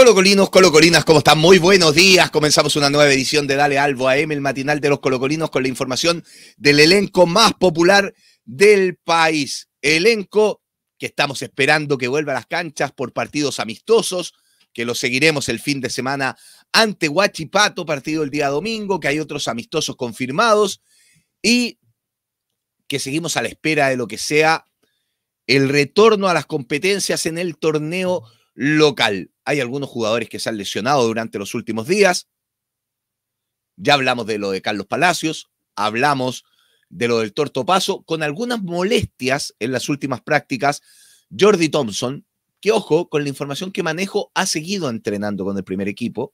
Colocolinos, Colocolinas, ¿cómo están? Muy buenos días. Comenzamos una nueva edición de Dale Albo a M, el matinal de los Colocolinos, con la información del elenco más popular del país. Elenco que estamos esperando que vuelva a las canchas por partidos amistosos, que lo seguiremos el fin de semana ante Huachipato, partido el día domingo, que hay otros amistosos confirmados y que seguimos a la espera de lo que sea el retorno a las competencias en el torneo local. Hay algunos jugadores que se han lesionado durante los últimos días. Ya hablamos de lo de Carlos Palacios, hablamos de lo del torto paso, con algunas molestias en las últimas prácticas. Jordi Thompson, que ojo, con la información que manejo, ha seguido entrenando con el primer equipo,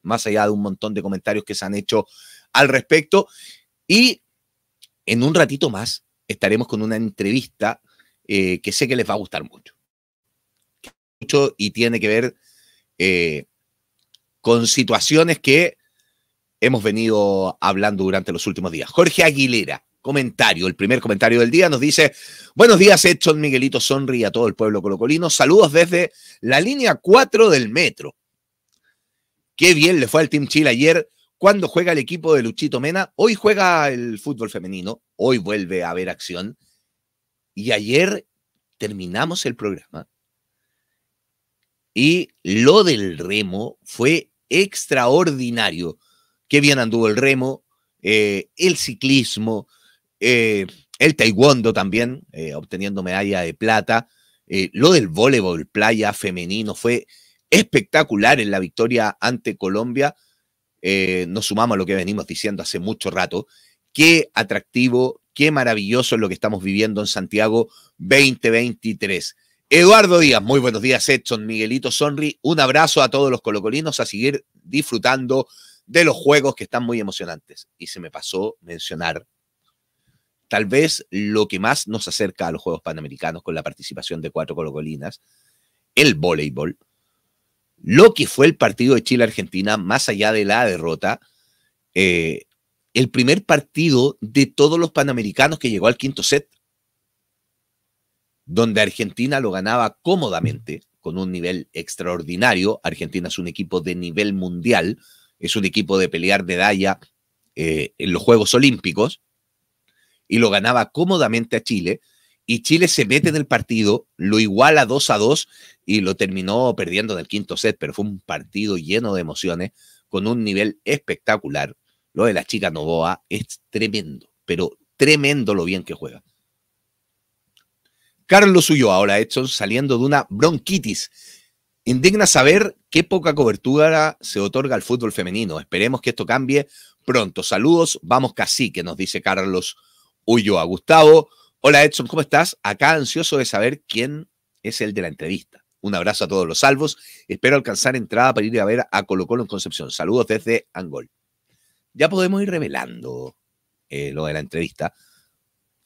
más allá de un montón de comentarios que se han hecho al respecto. Y en un ratito más estaremos con una entrevista eh, que sé que les va a gustar mucho. mucho. Y tiene que ver eh, con situaciones que hemos venido hablando durante los últimos días. Jorge Aguilera, comentario, el primer comentario del día, nos dice, buenos días Edson Miguelito Sonri a todo el pueblo colocolino, saludos desde la línea 4 del metro. Qué bien le fue al Team Chile ayer cuando juega el equipo de Luchito Mena. Hoy juega el fútbol femenino, hoy vuelve a haber acción. Y ayer terminamos el programa y lo del remo fue extraordinario. Qué bien anduvo el remo, eh, el ciclismo, eh, el taekwondo también, eh, obteniendo medalla de plata. lo del voleibol playa femenino fue espectacular en la victoria ante Colombia. nos sumamos a lo que venimos diciendo hace mucho rato. Qué atractivo, qué maravilloso es lo que estamos viviendo en Santiago 2023. Eduardo Díaz, muy buenos días, Edson, Miguelito Sonri. Un abrazo a todos los colocolinos a seguir disfrutando de los juegos que están muy emocionantes. Y se me pasó mencionar tal vez lo que más nos acerca a los Juegos Panamericanos con la participación de cuatro colocolinas, el voleibol, lo que fue el partido de Chile-Argentina, más allá de la derrota, eh, el primer partido de todos los Panamericanos que llegó al quinto set donde Argentina lo ganaba cómodamente, con un nivel extraordinario. Argentina es un equipo de nivel mundial, es un equipo de pelear medalla eh, en los Juegos Olímpicos, y lo ganaba cómodamente a Chile. Y Chile se mete en el partido, lo iguala 2 a 2 y lo terminó perdiendo en el quinto set, pero fue un partido lleno de emociones, con un nivel espectacular. Lo de la chica Novoa es tremendo, pero tremendo lo bien que juega. Carlos huyó ahora Edson saliendo de una bronquitis. Indigna saber qué poca cobertura se otorga al fútbol femenino. Esperemos que esto cambie pronto. Saludos, vamos casi, que nos dice Carlos a Gustavo, hola Edson, ¿cómo estás? Acá ansioso de saber quién es el de la entrevista. Un abrazo a todos los salvos. Espero alcanzar entrada para ir a ver a Colo Colo en Concepción. Saludos desde Angol. Ya podemos ir revelando eh, lo de la entrevista.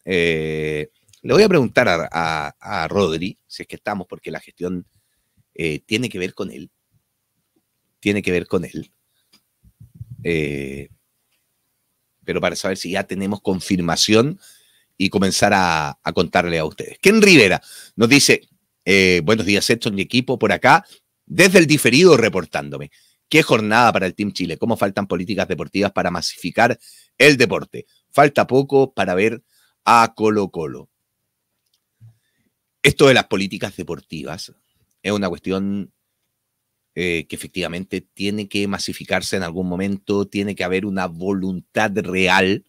Eh, le voy a preguntar a, Rodri, si es que estamos, porque la gestión eh, tiene que ver con él. Tiene que ver con él. Eh, pero para saber si ya tenemos confirmación y comenzar a, contarle a ustedes. Ken Rivera nos dice, eh, buenos días, Héctor, mi equipo, por acá, desde el diferido reportándome. Qué jornada para el Team Chile, cómo faltan políticas deportivas para masificar el deporte. Falta poco para ver a Colo Colo esto de las políticas deportivas es una cuestión eh, que efectivamente tiene que masificarse en algún momento, tiene que haber una voluntad real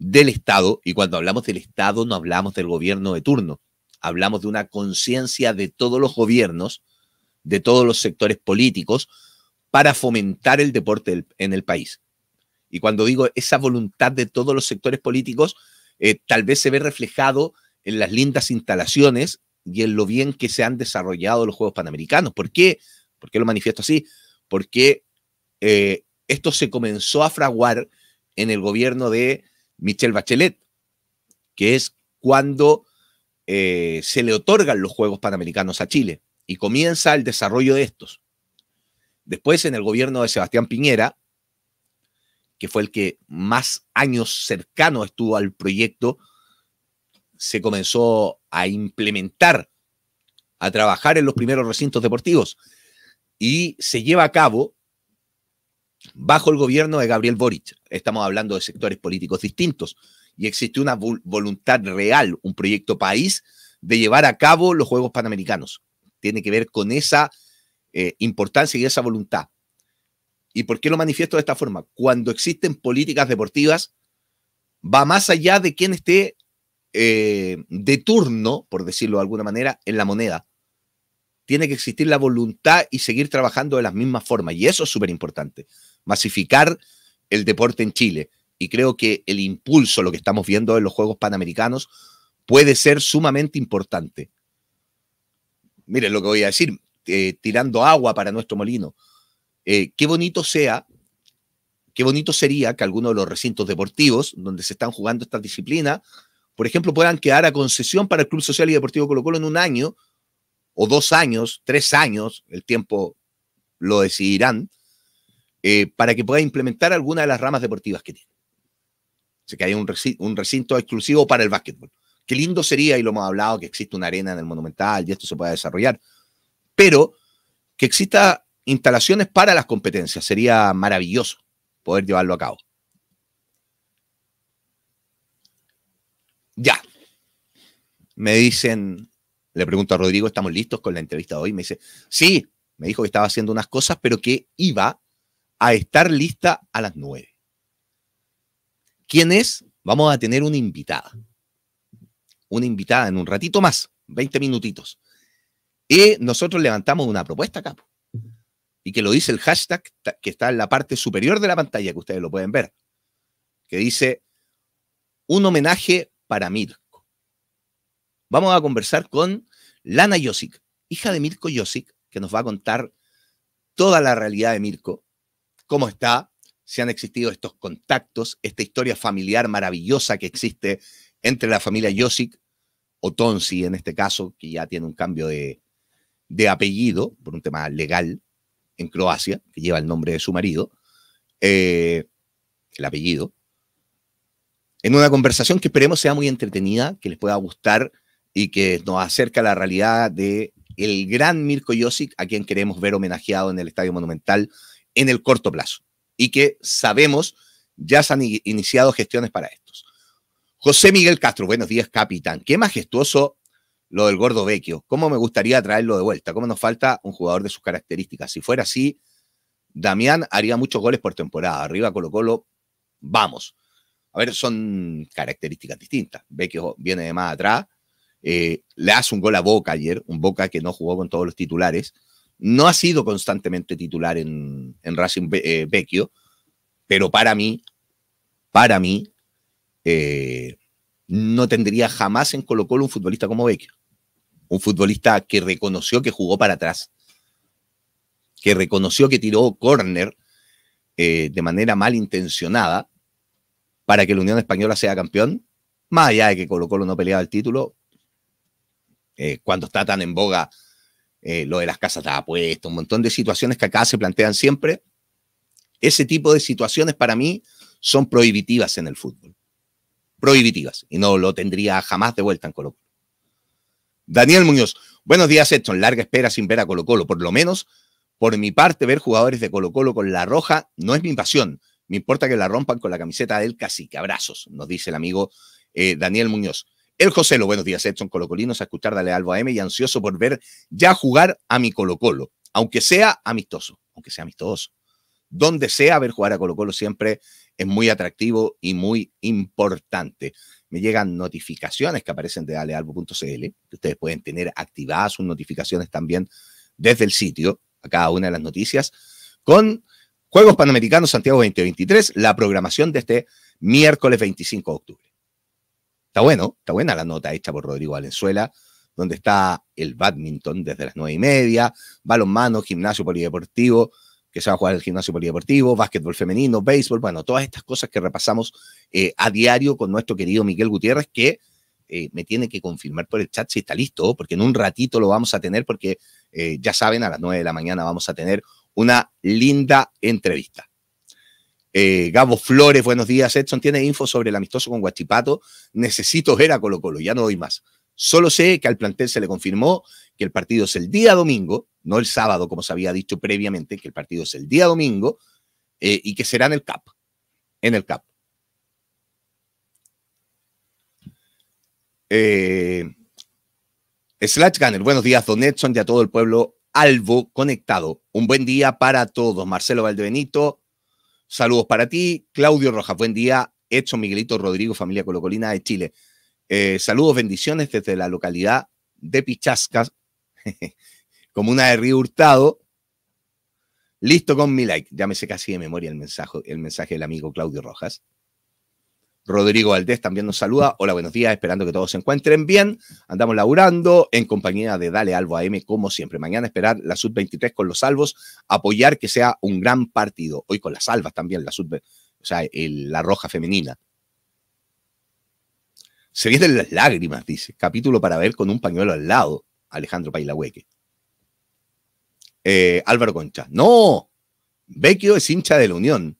del Estado, y cuando hablamos del Estado no hablamos del gobierno de turno, hablamos de una conciencia de todos los gobiernos, de todos los sectores políticos, para fomentar el deporte en el país. Y cuando digo esa voluntad de todos los sectores políticos, eh, tal vez se ve reflejado en las lindas instalaciones y en lo bien que se han desarrollado los Juegos Panamericanos. ¿Por qué? ¿Por qué lo manifiesto así? Porque eh, esto se comenzó a fraguar en el gobierno de Michelle Bachelet, que es cuando eh, se le otorgan los Juegos Panamericanos a Chile y comienza el desarrollo de estos. Después, en el gobierno de Sebastián Piñera, que fue el que más años cercano estuvo al proyecto, se comenzó a implementar, a trabajar en los primeros recintos deportivos y se lleva a cabo bajo el gobierno de Gabriel Boric. Estamos hablando de sectores políticos distintos y existe una voluntad real, un proyecto país de llevar a cabo los Juegos Panamericanos. Tiene que ver con esa eh, importancia y esa voluntad. ¿Y por qué lo manifiesto de esta forma? Cuando existen políticas deportivas, va más allá de quién esté eh, de turno, por decirlo de alguna manera, en la moneda. Tiene que existir la voluntad y seguir trabajando de las mismas formas. Y eso es súper importante. Masificar el deporte en Chile. Y creo que el impulso, lo que estamos viendo en los Juegos Panamericanos, puede ser sumamente importante. Miren lo que voy a decir, eh, tirando agua para nuestro molino. Eh, qué bonito sea, qué bonito sería que alguno de los recintos deportivos donde se están jugando estas disciplinas por ejemplo, puedan quedar a concesión para el Club Social y Deportivo Colo Colo en un año, o dos años, tres años, el tiempo lo decidirán, eh, para que pueda implementar alguna de las ramas deportivas que tiene. O que haya un, recinto, un recinto exclusivo para el básquetbol. Qué lindo sería, y lo hemos hablado, que existe una arena en el Monumental y esto se pueda desarrollar, pero que exista instalaciones para las competencias. Sería maravilloso poder llevarlo a cabo. Ya. Me dicen, le pregunto a Rodrigo, ¿estamos listos con la entrevista de hoy? Me dice, sí, me dijo que estaba haciendo unas cosas, pero que iba a estar lista a las nueve. ¿Quién es? Vamos a tener una invitada. Una invitada en un ratito más, 20 minutitos. Y nosotros levantamos una propuesta capo, Y que lo dice el hashtag que está en la parte superior de la pantalla, que ustedes lo pueden ver. Que dice un homenaje para Mirko. Vamos a conversar con Lana Josic, hija de Mirko Josic, que nos va a contar toda la realidad de Mirko, cómo está, si han existido estos contactos, esta historia familiar maravillosa que existe entre la familia Josic, o Tonsi en este caso, que ya tiene un cambio de, de apellido por un tema legal en Croacia, que lleva el nombre de su marido, eh, el apellido, en una conversación que esperemos sea muy entretenida, que les pueda gustar y que nos acerque a la realidad de el gran Mirko Josic, a quien queremos ver homenajeado en el Estadio Monumental en el corto plazo y que sabemos ya se han iniciado gestiones para estos. José Miguel Castro, buenos días, capitán. Qué majestuoso lo del gordo Vecchio. ¿Cómo me gustaría traerlo de vuelta? ¿Cómo nos falta un jugador de sus características? Si fuera así, Damián haría muchos goles por temporada. Arriba Colo Colo, vamos. A ver, son características distintas. Vecchio viene de más atrás, eh, le hace un gol a Boca ayer, un Boca que no jugó con todos los titulares. No ha sido constantemente titular en, Racing eh, Vecchio, pero para mí, para mí, eh, no tendría jamás en Colo Colo un futbolista como Vecchio. Un futbolista que reconoció que jugó para atrás, que reconoció que tiró córner de manera malintencionada para que la Unión Española sea campeón, más allá de que Colo Colo no peleaba el título, eh, cuando está tan en boga eh, lo de las casas de apuestas, un montón de situaciones que acá se plantean siempre, ese tipo de situaciones para mí son prohibitivas en el fútbol. Prohibitivas. Y no lo tendría jamás de vuelta en Colo Colo. Daniel Muñoz, buenos días, Edson. Larga espera sin ver a Colo Colo. Por lo menos, por mi parte, ver jugadores de Colo Colo con la roja no es mi pasión. Me importa que la rompan con la camiseta del cacique. Abrazos, nos dice el amigo eh, Daniel Muñoz. El José, lo buenos días, Edson Colocolinos, a escuchar Dale Albo AM y ansioso por ver ya jugar a mi Colo Colo, aunque sea amistoso, aunque sea amistoso. Donde sea, ver jugar a Colo Colo siempre es muy atractivo y muy importante. Me llegan notificaciones que aparecen de alealbo.cl. que ustedes pueden tener activadas sus notificaciones también desde el sitio, a cada una de las noticias, con Juegos Panamericanos Santiago 2023, la programación de este miércoles 25 de octubre. Está bueno, está buena la nota hecha por Rodrigo Valenzuela, donde está el badminton desde las nueve y media, balonmano, gimnasio polideportivo, que se va a jugar el gimnasio polideportivo, básquetbol femenino, béisbol, bueno, todas estas cosas que repasamos eh, a diario con nuestro querido Miguel Gutiérrez, que eh, me tiene que confirmar por el chat si está listo, porque en un ratito lo vamos a tener, porque eh, ya saben, a las nueve de la mañana vamos a tener una linda entrevista. Eh, Gabo Flores, buenos días. Edson tiene info sobre el amistoso con Guachipato. Necesito ver a Colo Colo, ya no doy más. Solo sé que al plantel se le confirmó que el partido es el día domingo, no el sábado, como se había dicho previamente, que el partido es el día domingo eh, y que será en el CAP. En el CAP. Eh, Slash Gunner, buenos días, Don Edson, y a todo el pueblo Albo conectado. Un buen día para todos. Marcelo Valdebenito, saludos para ti. Claudio Rojas, buen día. hecho Miguelito Rodrigo, familia Colocolina de Chile. Eh, saludos, bendiciones desde la localidad de Pichascas, comuna de Río Hurtado. Listo con mi like. Ya me sé casi de memoria el mensaje, el mensaje del amigo Claudio Rojas. Rodrigo Valdés también nos saluda. Hola, buenos días, esperando que todos se encuentren bien. Andamos laburando en compañía de Dale Albo AM, como siempre. Mañana esperar la sub-23 con los salvos, apoyar que sea un gran partido. Hoy con las salvas también, la sub o sea, la roja femenina. Se vienen las lágrimas, dice. Capítulo para ver con un pañuelo al lado, Alejandro Pailahueque. Eh, Álvaro Concha. No, Vecchio es hincha de la Unión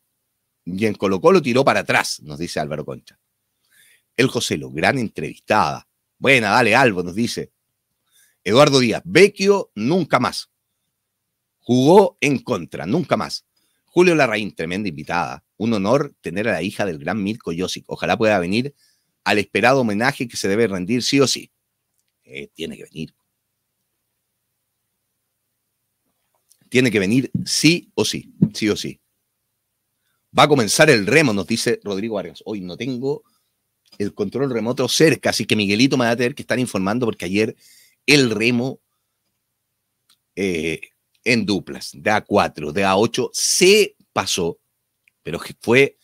y en Colo tiró para atrás, nos dice Álvaro Concha. El José lo gran entrevistada. Buena, dale, algo, nos dice. Eduardo Díaz, Vecchio, nunca más. Jugó en contra, nunca más. Julio Larraín, tremenda invitada. Un honor tener a la hija del gran Mirko Yossi. Ojalá pueda venir al esperado homenaje que se debe rendir sí o sí. Eh, tiene que venir. Tiene que venir sí o sí, sí o sí. Va a comenzar el remo, nos dice Rodrigo Arias. Hoy no tengo el control remoto cerca, así que Miguelito me va a tener que estar informando porque ayer el remo eh, en duplas, de A4, de A8, se pasó, pero fue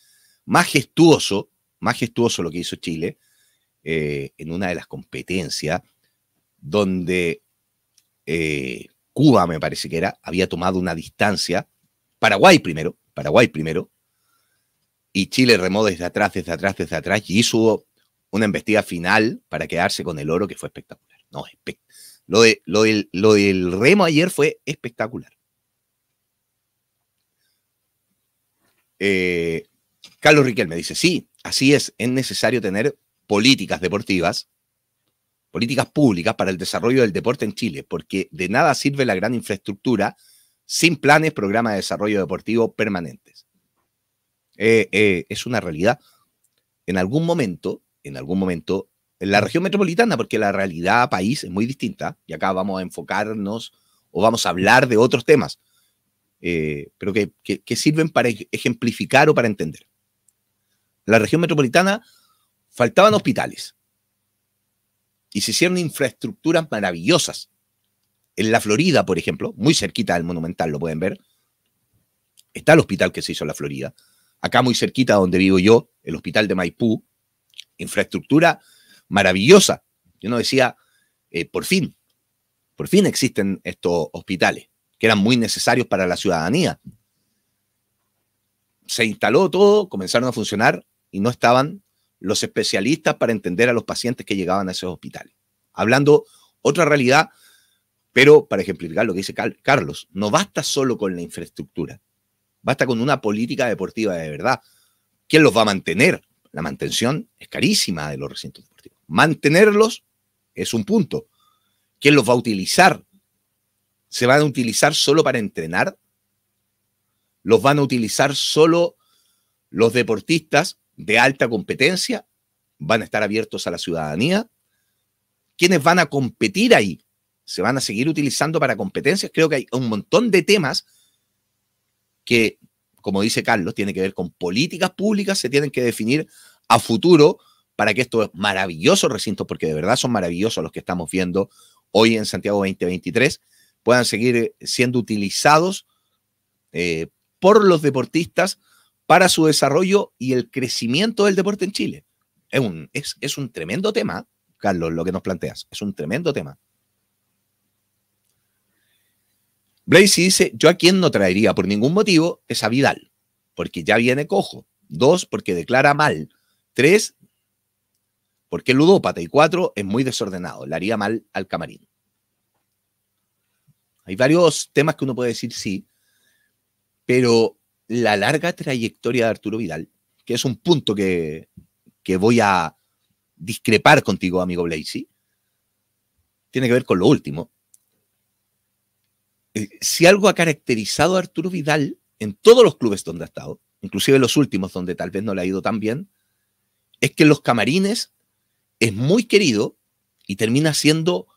majestuoso, majestuoso lo que hizo Chile eh, en una de las competencias donde eh, Cuba, me parece que era, había tomado una distancia, Paraguay primero, Paraguay primero, y Chile remó desde atrás, desde atrás, desde atrás y hizo una embestida final para quedarse con el oro que fue espectacular. No, lo, de, lo, del, remo ayer fue espectacular. Eh, Carlos Riquel me dice, sí, así es, es necesario tener políticas deportivas, políticas públicas para el desarrollo del deporte en Chile, porque de nada sirve la gran infraestructura sin planes, programas de desarrollo deportivo permanente. Eh, eh, es una realidad. En algún momento, en algún momento, en la región metropolitana, porque la realidad país es muy distinta, y acá vamos a enfocarnos o vamos a hablar de otros temas, eh, pero que, que sirven para ejemplificar o para entender. la región metropolitana faltaban hospitales y se hicieron infraestructuras maravillosas. En la Florida, por ejemplo, muy cerquita del Monumental, lo pueden ver, está el hospital que se hizo en la Florida, acá muy cerquita donde vivo yo, el hospital de Maipú, infraestructura maravillosa. Yo no decía, eh, por fin, por fin existen estos hospitales, que eran muy necesarios para la ciudadanía. Se instaló todo, comenzaron a funcionar y no estaban los especialistas para entender a los pacientes que llegaban a esos hospitales. Hablando otra realidad, pero para ejemplificar lo que dice Carlos, no basta solo con la infraestructura, Basta con una política deportiva de verdad. ¿Quién los va a mantener? La mantención es carísima de los recintos deportivos. Mantenerlos es un punto. ¿Quién los va a utilizar? ¿Se van a utilizar solo para entrenar? ¿Los van a utilizar solo los deportistas de alta competencia? ¿Van a estar abiertos a la ciudadanía? ¿Quiénes van a competir ahí? ¿Se van a seguir utilizando para competencias? Creo que hay un montón de temas que, como dice Carlos, tiene que ver con políticas públicas, se tienen que definir a futuro para que estos maravillosos recintos, porque de verdad son maravillosos los que estamos viendo hoy en Santiago 2023, puedan seguir eh, siendo utilizados eh, por los deportistas para su desarrollo y el crecimiento del deporte en Chile. Es un, es un tremendo tema, Carlos, lo que nos planteas. Es un tremendo tema. Blaise dice, yo a quien no traería por ningún motivo es a Vidal, porque ya viene cojo. Dos, porque declara mal. Tres, porque es ludópata. Y cuatro, es muy desordenado. Le haría mal al camarín. Hay varios temas que uno puede decir sí, pero la larga trayectoria de Arturo Vidal, que es un punto que, que voy a discrepar contigo, amigo Blazy, tiene que ver con lo último, eh, si algo ha caracterizado a Arturo Vidal en todos los clubes donde ha estado, inclusive los últimos donde tal vez no le ha ido tan bien, es que en los camarines es muy querido y termina siendo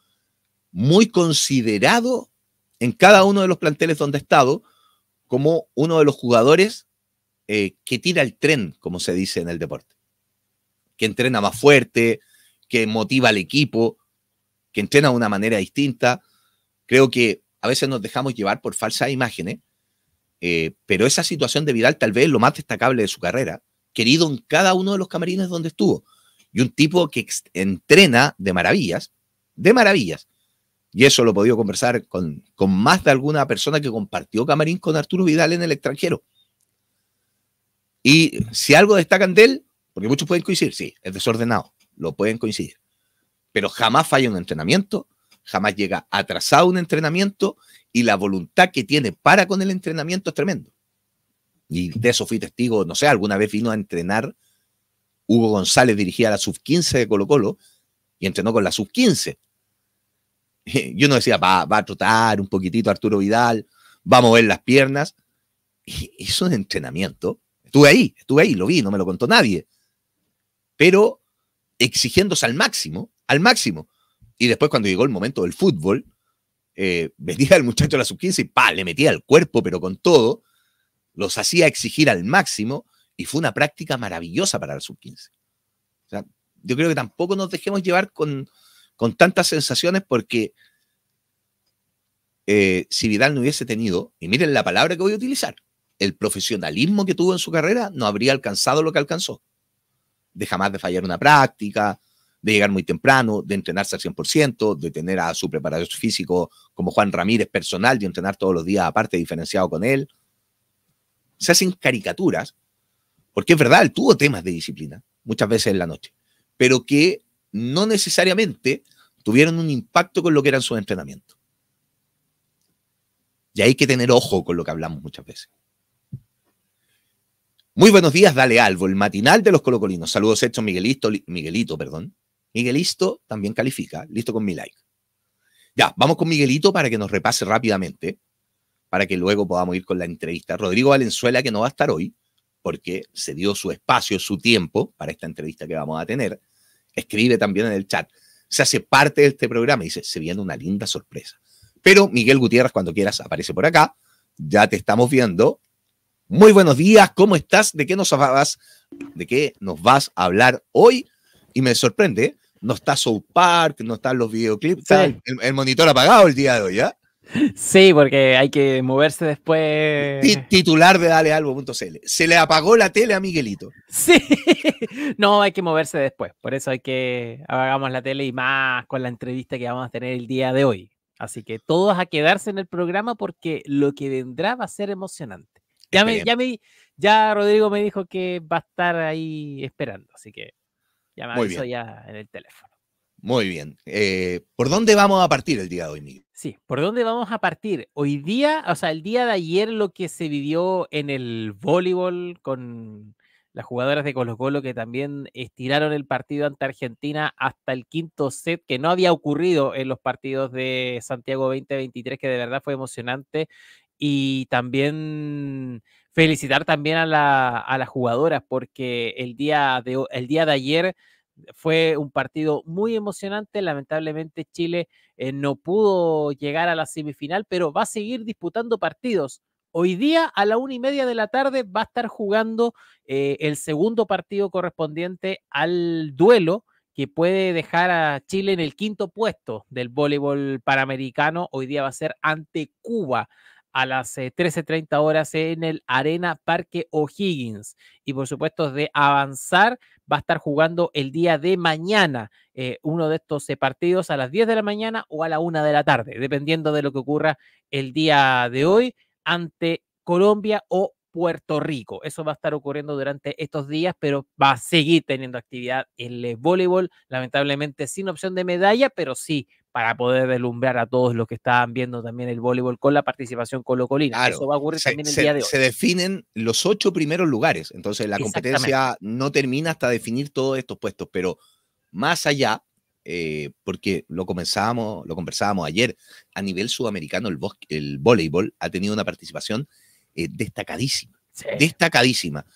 muy considerado en cada uno de los planteles donde ha estado como uno de los jugadores eh, que tira el tren, como se dice en el deporte, que entrena más fuerte, que motiva al equipo, que entrena de una manera distinta. Creo que a veces nos dejamos llevar por falsas imágenes, eh, pero esa situación de Vidal tal vez es lo más destacable de su carrera, querido en cada uno de los camarines donde estuvo, y un tipo que entrena de maravillas, de maravillas. Y eso lo he podido conversar con, con más de alguna persona que compartió camarín con Arturo Vidal en el extranjero. Y si algo destacan de él, porque muchos pueden coincidir, sí, es desordenado, lo pueden coincidir, pero jamás falla un entrenamiento, jamás llega atrasado un entrenamiento y la voluntad que tiene para con el entrenamiento es tremendo. Y de eso fui testigo, no sé, alguna vez vino a entrenar Hugo González, dirigía la sub-15 de Colo Colo y entrenó con la sub-15. Yo no decía, va, a trotar un poquitito Arturo Vidal, va a mover las piernas. Y hizo un entrenamiento. Estuve ahí, estuve ahí, lo vi, no me lo contó nadie. Pero exigiéndose al máximo, al máximo. Y después cuando llegó el momento del fútbol, eh, vendía al muchacho a la sub-15 y pa, le metía el cuerpo, pero con todo, los hacía exigir al máximo y fue una práctica maravillosa para la sub-15. yo creo que tampoco nos dejemos llevar con, tantas sensaciones porque eh, si Vidal no hubiese tenido, y miren la palabra que voy a utilizar, el profesionalismo que tuvo en su carrera no habría alcanzado lo que alcanzó. De jamás de fallar una práctica, de llegar muy temprano, de entrenarse al 100%, de tener a su preparador físico como Juan Ramírez personal, de entrenar todos los días aparte, diferenciado con él. Se hacen caricaturas, porque es verdad, él tuvo temas de disciplina, muchas veces en la noche, pero que no necesariamente tuvieron un impacto con lo que eran sus entrenamientos. Y hay que tener ojo con lo que hablamos muchas veces. Muy buenos días, Dale Albo, el matinal de los colocolinos. Saludos hechos, Miguelito, Miguelito, perdón. Miguelito también califica. Listo con mi like. Ya, vamos con Miguelito para que nos repase rápidamente, para que luego podamos ir con la entrevista. Rodrigo Valenzuela, que no va a estar hoy, porque se dio su espacio, su tiempo para esta entrevista que vamos a tener. Escribe también en el chat. Se hace parte de este programa y dice, se viene una linda sorpresa. Pero Miguel Gutiérrez, cuando quieras, aparece por acá. Ya te estamos viendo. Muy buenos días, ¿cómo estás? ¿De qué nos vas, de qué nos vas a hablar hoy? y me sorprende, no está South Park, no están los videoclips, el, monitor apagado el día de hoy, ¿ya? ¿ah? Sí, porque hay que moverse después. titular de dalealbo.cl. Se le apagó la tele a Miguelito. Sí, no, hay que moverse después. Por eso hay que apagamos la tele y más con la entrevista que vamos a tener el día de hoy. Así que todos a quedarse en el programa porque lo que vendrá va a ser emocionante. Ya, ya, me, ya Rodrigo me dijo que va a estar ahí esperando, así que ya me ya en el teléfono. Muy bien. Eh, ¿Por dónde vamos a partir el día de hoy, Miguel? Sí, ¿por dónde vamos a partir? Hoy día, o sea, el día de ayer lo que se vivió en el voleibol con las jugadoras de Colo Colo que también estiraron el partido ante Argentina hasta el quinto set, que no había ocurrido en los partidos de Santiago 2023, que de verdad fue emocionante. Y también felicitar también a, la, las jugadoras porque el día, de, el día de ayer fue un partido muy emocionante. Lamentablemente Chile eh, no pudo llegar a la semifinal, pero va a seguir disputando partidos. Hoy día a la una y media de la tarde va a estar jugando eh, el segundo partido correspondiente al duelo que puede dejar a Chile en el quinto puesto del voleibol panamericano. Hoy día va a ser ante Cuba a las 13.30 eh, horas en el Arena Parque O'Higgins. Y por supuesto, de avanzar, va a estar jugando el día de mañana eh, uno de estos eh, partidos a las 10 de la mañana o a la 1 de la tarde, dependiendo de lo que ocurra el día de hoy ante Colombia o Puerto Rico. Eso va a estar ocurriendo durante estos días, pero va a seguir teniendo actividad el voleibol, lamentablemente sin opción de medalla, pero sí para poder deslumbrar a todos los que estaban viendo también el voleibol con la participación colocolina. Eso va a ocurrir también el día de hoy. Se definen los ocho primeros lugares, entonces la competencia no termina hasta definir todos estos puestos, pero más allá, eh, porque lo comenzamos, lo conversábamos ayer, a nivel sudamericano el, el voleibol ha tenido una participación eh, destacadísima, destacadísima.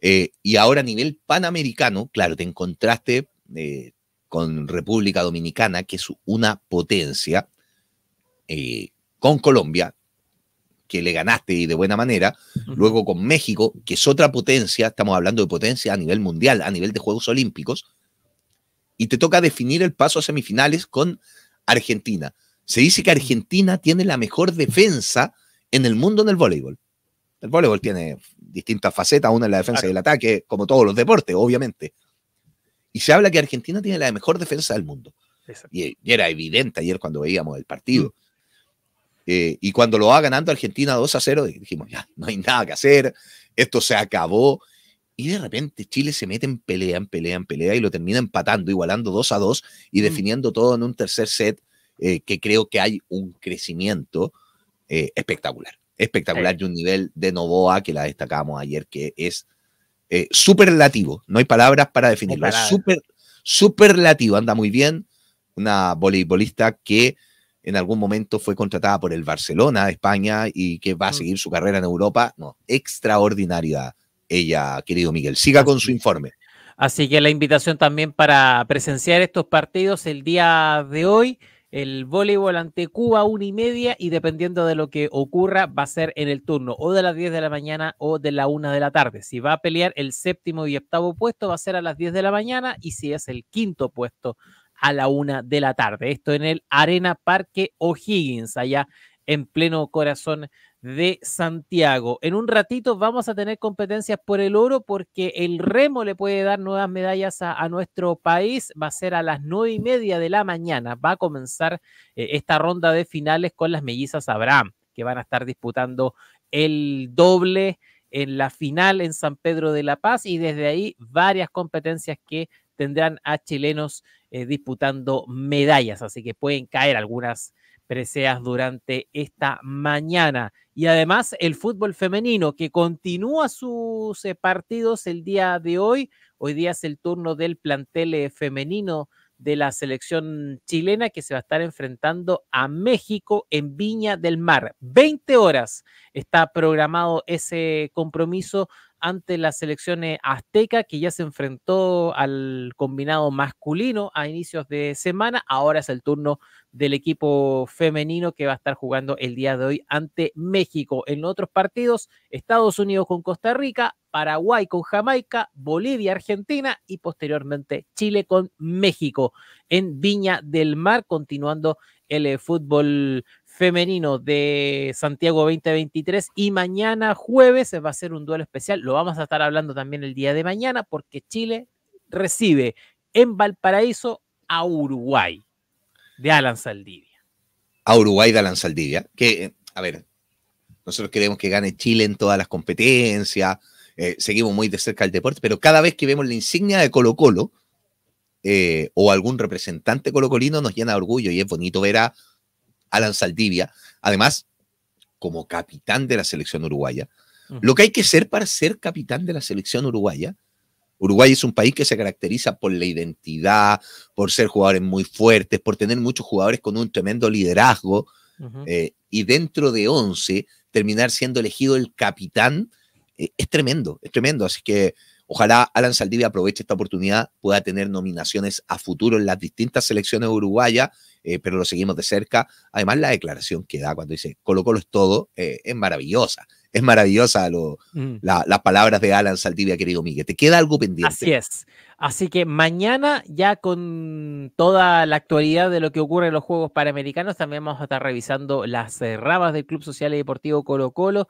Eh, y ahora a nivel panamericano, claro, te encontraste con República Dominicana, que es una potencia, eh, con Colombia, que le ganaste y de buena manera, luego con México, que es otra potencia, estamos hablando de potencia a nivel mundial, a nivel de Juegos Olímpicos, y te toca definir el paso a semifinales con Argentina. Se dice que Argentina tiene la mejor defensa en el mundo en el voleibol. El voleibol tiene distintas facetas, una en la defensa y el ataque, como todos los deportes, obviamente. Y se habla que Argentina tiene la mejor defensa del mundo. Y, era evidente ayer cuando veíamos el partido. Eh, y cuando lo va ganando Argentina 2 a 0, dijimos, ya, no hay nada que hacer, esto se acabó. Y de repente Chile se mete en pelea, en pelea, en pelea y lo termina empatando, igualando 2 a 2 y mm. definiendo todo en un tercer set eh, que creo que hay un crecimiento eh, espectacular. Espectacular y un nivel de Novoa que la destacamos ayer que es eh, superlativo, no hay palabras para definirlo, es super, superlativo, anda muy bien, una voleibolista que en algún momento fue contratada por el Barcelona, España, y que va a mm. seguir su carrera en Europa. No, extraordinaria ella, querido Miguel. Siga con su informe. Así que la invitación también para presenciar estos partidos el día de hoy el voleibol ante Cuba, una y media, y dependiendo de lo que ocurra, va a ser en el turno o de las 10 de la mañana o de la 1 de la tarde. Si va a pelear el séptimo y octavo puesto, va a ser a las 10 de la mañana, y si es el quinto puesto, a la 1 de la tarde. Esto en el Arena Parque O'Higgins, allá en pleno corazón de Santiago. En un ratito vamos a tener competencias por el oro porque el remo le puede dar nuevas medallas a, nuestro país. Va a ser a las nueve y media de la mañana. Va a comenzar eh, esta ronda de finales con las mellizas Abraham, que van a estar disputando el doble en la final en San Pedro de la Paz y desde ahí varias competencias que tendrán a chilenos eh, disputando medallas, así que pueden caer algunas preseas durante esta mañana. Y además el fútbol femenino que continúa sus eh, partidos el día de hoy. Hoy día es el turno del plantel eh, femenino de la selección chilena que se va a estar enfrentando a México en Viña del Mar. Veinte horas está programado ese compromiso ante las selecciones azteca que ya se enfrentó al combinado masculino a inicios de semana. Ahora es el turno del equipo femenino que va a estar jugando el día de hoy ante México. En otros partidos, Estados Unidos con Costa Rica, Paraguay con Jamaica, Bolivia, Argentina y posteriormente Chile con México en Viña del Mar, continuando el eh, fútbol femenino de Santiago 2023 y mañana jueves va a ser un duelo especial. Lo vamos a estar hablando también el día de mañana porque Chile recibe en Valparaíso a Uruguay de Alan Saldivia. A Uruguay de Alan Saldivia, que, eh, a ver, nosotros queremos que gane Chile en todas las competencias, eh, seguimos muy de cerca el deporte, pero cada vez que vemos la insignia de Colo Colo eh, o algún representante colocolino nos llena de orgullo y es bonito ver a Alan Saldivia, además como capitán de la selección uruguaya. Lo que hay que ser para ser capitán de la selección uruguaya, Uruguay es un país que se caracteriza por la identidad, por ser jugadores muy fuertes, por tener muchos jugadores con un tremendo liderazgo. Eh, y dentro de 11, terminar siendo elegido el capitán eh, es tremendo, es tremendo. Así que Ojalá Alan Saldivia aproveche esta oportunidad, pueda tener nominaciones a futuro en las distintas selecciones uruguayas, eh, pero lo seguimos de cerca. Además, la declaración que da cuando dice Colo Colo es todo, eh, es maravillosa. Es maravillosa mm. las palabras de Alan Saldivia, querido Miguel. ¿Te queda algo pendiente? Así es. Así que mañana, ya con toda la actualidad de lo que ocurre en los Juegos Panamericanos, también vamos a estar revisando las eh, ramas del Club Social y Deportivo Colo Colo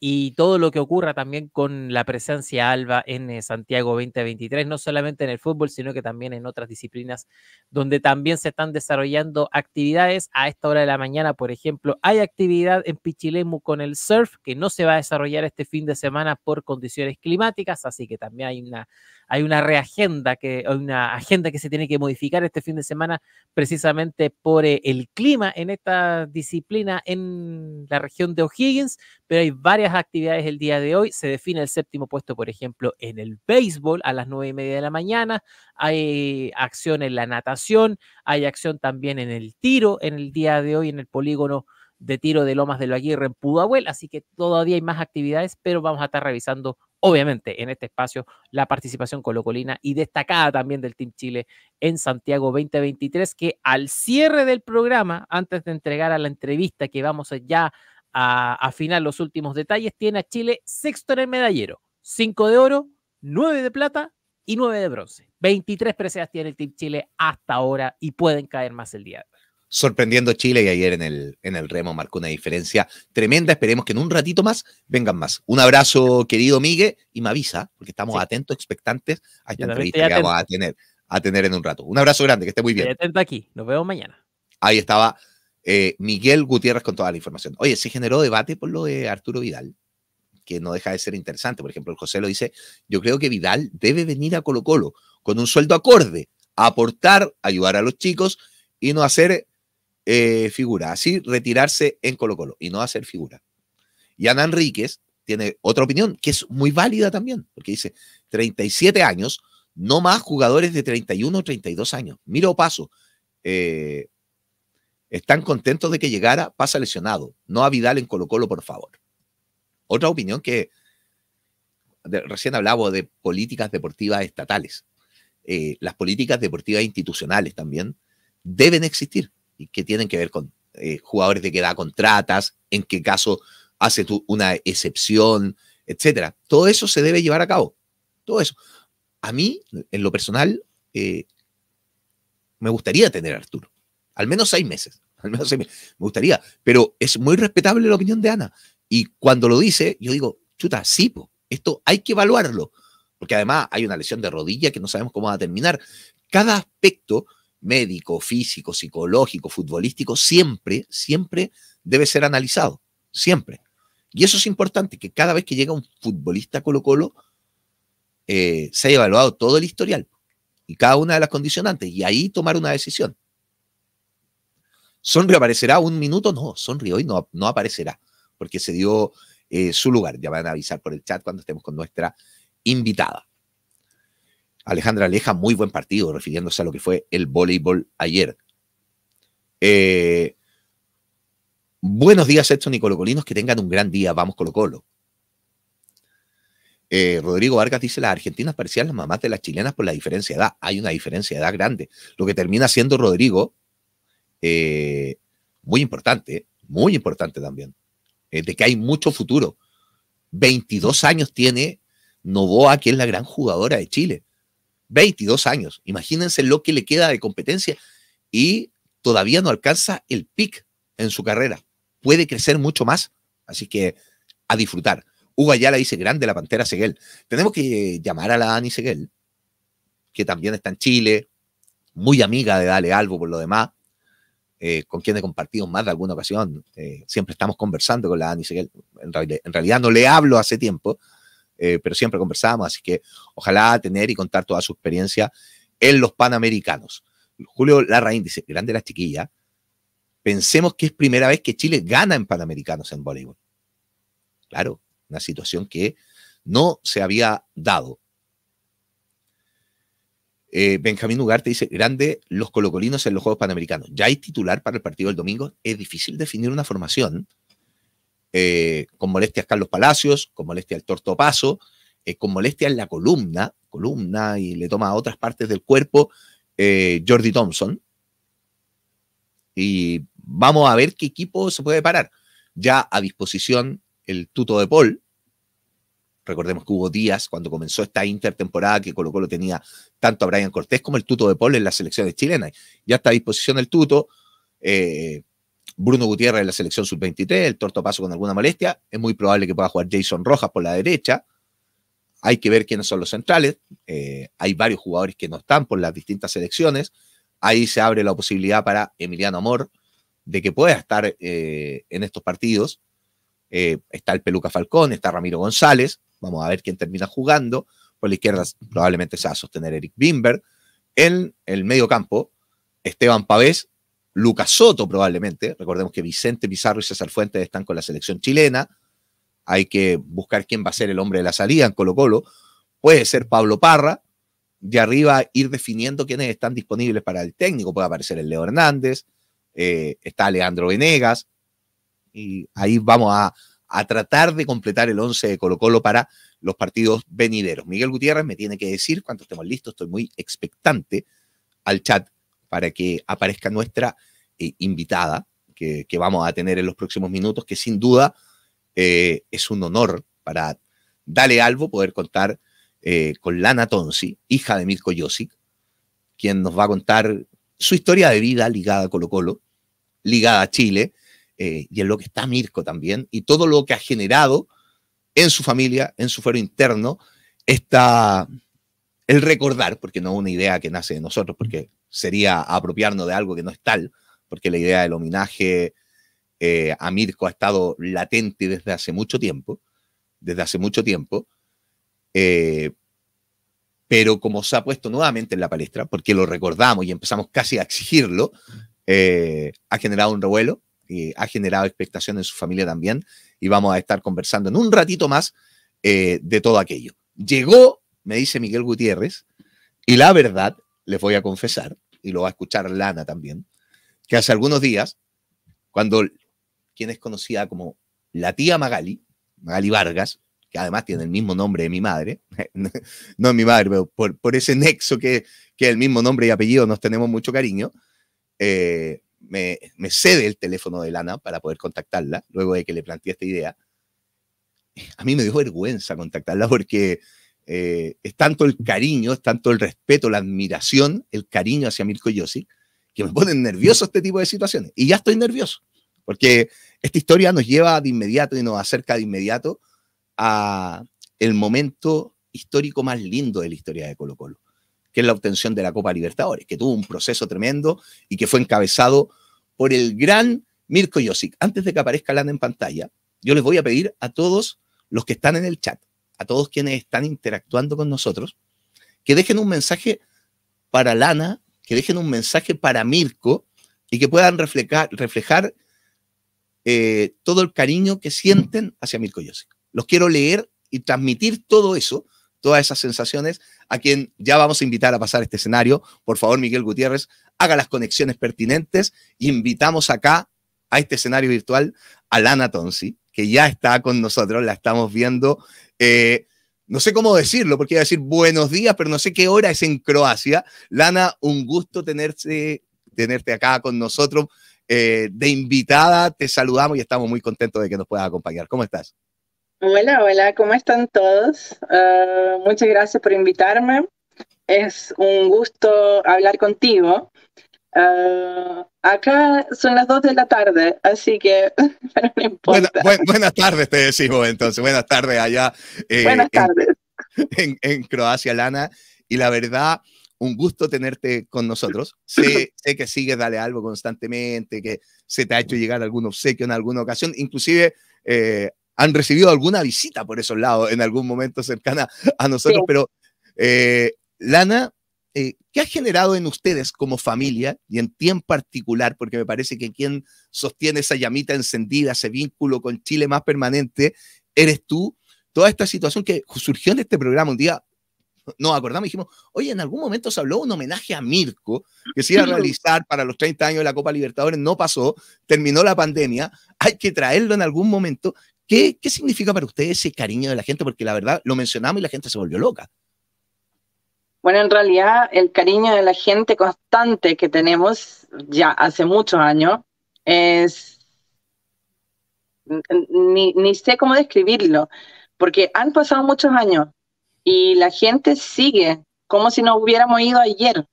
y todo lo que ocurra también con la presencia alba en eh, Santiago 2023, no solamente en el fútbol, sino que también en otras disciplinas donde también se están desarrollando actividades. A esta hora de la mañana, por ejemplo, hay actividad en Pichilemu con el surf que no se va a desarrollar este fin de semana por condiciones climáticas, así que también hay una hay una reagenda, que, una agenda que se tiene que modificar este fin de semana precisamente por eh, el clima en esta disciplina en la región de O'Higgins, pero hay varias actividades el día de hoy. Se define el séptimo puesto, por ejemplo, en el béisbol a las nueve y media de la mañana. Hay acción en la natación, hay acción también en el tiro en el día de hoy en el polígono de tiro de Lomas de la Aguirre en Pudahuel, así que todavía hay más actividades, pero vamos a estar revisando, obviamente, en este espacio la participación colocolina y destacada también del Team Chile en Santiago 2023, que al cierre del programa, antes de entregar a la entrevista que vamos ya a afinar los últimos detalles, tiene a Chile sexto en el medallero, cinco de oro, nueve de plata y nueve de bronce. 23 preseas tiene el Team Chile hasta ahora y pueden caer más el día de hoy sorprendiendo Chile y ayer en el, en el remo marcó una diferencia tremenda. Esperemos que en un ratito más vengan más. Un abrazo, querido Miguel, y me avisa, porque estamos atentos, expectantes a esta entrevista que vamos a tener, a tener en un rato. Un abrazo grande, que esté muy bien. Estoy aquí, nos vemos mañana. Ahí estaba eh, Miguel Gutiérrez con toda la información. Oye, se generó debate por lo de Arturo Vidal, que no deja de ser interesante. Por ejemplo, el José lo dice, yo creo que Vidal debe venir a Colo Colo con un sueldo acorde, aportar, ayudar a los chicos y no hacer eh, figura, así retirarse en Colo Colo y no hacer figura. Y Ana Enríquez tiene otra opinión que es muy válida también, porque dice 37 años, no más jugadores de 31 o 32 años. Miro paso. Eh, están contentos de que llegara, pasa lesionado. No a Vidal en Colo Colo, por favor. Otra opinión que recién hablaba de políticas deportivas estatales. Eh, las políticas deportivas institucionales también deben existir que tienen que ver con eh, jugadores de qué edad contratas, en qué caso hace una excepción, etcétera. Todo eso se debe llevar a cabo. Todo eso. A mí, en lo personal, eh, me gustaría tener a Arturo. Al menos seis meses. Al menos Me gustaría. Pero es muy respetable la opinión de Ana. Y cuando lo dice, yo digo, chuta, sí, esto hay que evaluarlo. Porque además hay una lesión de rodilla que no sabemos cómo va a terminar. Cada aspecto médico, físico, psicológico, futbolístico, siempre, siempre debe ser analizado, siempre. Y eso es importante, que cada vez que llega un futbolista Colo Colo, eh, se ha evaluado todo el historial y cada una de las condicionantes, y ahí tomar una decisión. ¿Sonri aparecerá un minuto? No, Sonri hoy no, no aparecerá, porque se dio eh, su lugar. Ya van a avisar por el chat cuando estemos con nuestra invitada. Alejandra Aleja, muy buen partido, refiriéndose a lo que fue el voleibol ayer. Eh, buenos días, Edson y Colocolinos, que tengan un gran día. Vamos, Colo Colo. Eh, Rodrigo Vargas dice, las argentinas parecían las mamás de las chilenas por la diferencia de edad. Hay una diferencia de edad grande. Lo que termina siendo Rodrigo, eh, muy importante, muy importante también, de que hay mucho futuro. 22 años tiene Novoa, que es la gran jugadora de Chile. 22 años. Imagínense lo que le queda de competencia y todavía no alcanza el pic en su carrera. Puede crecer mucho más, así que a disfrutar. Hugo Ayala dice, grande la Pantera Seguel. Tenemos que llamar a la Dani Seguel, que también está en Chile, muy amiga de Dale Albo por lo demás, eh, con quien he compartido más de alguna ocasión. Eh, siempre estamos conversando con la Dani Seguel. En, en realidad no le hablo hace tiempo, eh, pero siempre conversamos, así que ojalá tener y contar toda su experiencia en los Panamericanos. Julio Larraín dice, grande la chiquilla, pensemos que es primera vez que Chile gana en Panamericanos en voleibol. Claro, una situación que no se había dado. Eh, Benjamín Ugarte dice, grande los colocolinos en los Juegos Panamericanos. Ya hay titular para el partido del domingo. Es difícil definir una formación eh, con molestias Carlos Palacios, con molestia el tortopaso, eh, con molestia en la columna, columna y le toma a otras partes del cuerpo eh, Jordi Thompson. Y vamos a ver qué equipo se puede parar. Ya a disposición el tuto de Paul. Recordemos que hubo días cuando comenzó esta intertemporada que Colo Colo tenía tanto a Brian Cortés como el tuto de Paul en las selecciones chilenas. Ya está a disposición el tuto. Eh, Bruno Gutiérrez de la selección sub-23, el torto paso con alguna molestia. Es muy probable que pueda jugar Jason Rojas por la derecha. Hay que ver quiénes son los centrales. Eh, hay varios jugadores que no están por las distintas selecciones. Ahí se abre la posibilidad para Emiliano Amor de que pueda estar eh, en estos partidos. Eh, está el Peluca Falcón, está Ramiro González. Vamos a ver quién termina jugando. Por la izquierda probablemente se va a sostener Eric Bimberg. En el medio campo, Esteban Pavés Lucas Soto probablemente. Recordemos que Vicente Pizarro y César Fuentes están con la selección chilena. Hay que buscar quién va a ser el hombre de la salida en Colo Colo. Puede ser Pablo Parra. De arriba ir definiendo quiénes están disponibles para el técnico. Puede aparecer el Leo Hernández. Eh, está Leandro Venegas. Y ahí vamos a, a tratar de completar el 11 de Colo Colo para los partidos venideros. Miguel Gutiérrez me tiene que decir cuando estemos listos, estoy muy expectante al chat para que aparezca nuestra e invitada que, vamos a tener en los próximos minutos, que sin duda eh, es un honor para Dale algo, poder contar eh, con Lana Tonsi, hija de Mirko Josic, quien nos va a contar su historia de vida ligada a Colo Colo, ligada a Chile, eh, y en lo que está Mirko también, y todo lo que ha generado en su familia, en su fuero interno, está el recordar, porque no es una idea que nace de nosotros, porque sería apropiarnos de algo que no es tal, porque la idea del homenaje eh, a Mirko ha estado latente desde hace mucho tiempo, desde hace mucho tiempo, eh, pero como se ha puesto nuevamente en la palestra, porque lo recordamos y empezamos casi a exigirlo, eh, ha generado un revuelo y ha generado expectación en su familia también, y vamos a estar conversando en un ratito más de todo aquello. Llegó, me dice Miguel Gutiérrez, y la verdad, les voy a confesar, y lo va a escuchar Lana también, que hace algunos días, cuando quien es conocida como la tía Magali, Magali Vargas, que además tiene el mismo nombre de mi madre, no mi madre, pero por, ese nexo que, el mismo nombre y apellido nos tenemos mucho cariño, eh, me, cede el teléfono de Lana para poder contactarla, luego de que le planteé esta idea. A mí me dio vergüenza contactarla porque eh, es tanto el cariño, es tanto el respeto, la admiración, el cariño hacia Mirko Yossi, que me ponen nervioso este tipo de situaciones. Y ya estoy nervioso, porque esta historia nos lleva de inmediato y nos acerca de inmediato a el momento histórico más lindo de la historia de Colo Colo, que es la obtención de la Copa Libertadores, que tuvo un proceso tremendo y que fue encabezado por el gran Mirko Josic. Antes de que aparezca Lana en pantalla, yo les voy a pedir a todos los que están en el chat, a todos quienes están interactuando con nosotros, que dejen un mensaje para Lana que dejen un mensaje para Mirko y que puedan reflejar, eh, todo el cariño que sienten hacia Mirko Yossi. Los quiero leer y transmitir todo eso, todas esas sensaciones, a quien ya vamos a invitar a pasar este escenario. Por favor, Miguel Gutiérrez, haga las conexiones pertinentes. Invitamos acá a este escenario virtual a Lana Tonsi, que ya está con nosotros, la estamos viendo. Eh, no sé cómo decirlo, porque iba a decir buenos días, pero no sé qué hora es en Croacia. Lana, un gusto tenerte, tenerte acá con nosotros. Eh, de invitada, te saludamos y estamos muy contentos de que nos puedas acompañar. ¿Cómo estás? Hola, hola, ¿cómo están todos? Ah, muchas gracias por invitarme. Es un gusto hablar contigo. Ah, acá son las 2 de la tarde, así que buenas tardes, te decimos entonces. Buenas tardes allá. Eh, en, Croacia, Lana. Y la verdad, un gusto tenerte con nosotros. Sé, sé que sigues Dale Algo constantemente, que se te ha hecho llegar algún obsequio en alguna ocasión. Inclusive eh, han recibido alguna visita por esos lados en algún momento cercana a nosotros, pero eh, Lana, eh, ¿qué ha generado en ustedes como familia y en ti en particular? Porque me parece que quien sostiene esa llamita encendida, ese vínculo con Chile más permanente, eres tú. Toda esta situación que surgió en este programa un día, nos acordamos y dijimos, oye, en algún momento se habló un homenaje a Mirko que se iba a realizar para los 30 años de la Copa Libertadores, no pasó, terminó la pandemia, hay que traerlo en algún momento. ¿Qué, qué significa para ustedes ese cariño de la gente? Porque la verdad lo mencionamos y la gente se volvió loca. Bueno, en realidad el cariño de la gente constante que tenemos ya hace muchos años es... Ni, sé cómo describirlo, porque han pasado muchos años y la gente sigue como si no hubiéramos ido ayer.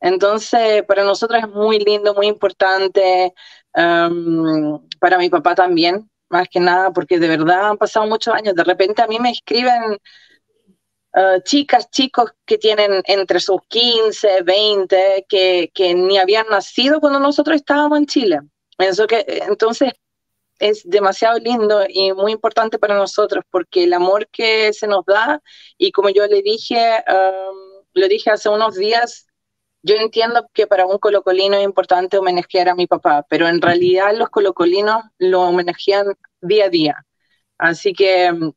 Entonces, para nosotros es muy lindo, muy importante, em, para mi papá también, más que nada, porque de verdad han pasado muchos años. De repente a mí me escriben eh, chicas, chicos que tienen entre sus 15, 20, que, ni habían nacido cuando nosotros estábamos en Chile. pienso que, entonces, es demasiado lindo y muy importante para nosotros porque el amor que se nos da y como yo le dije, um, lo dije hace unos días, yo entiendo que para un colocolino es importante homenajear a mi papá, pero en realidad los colocolinos lo homenajean día a día. Así que um,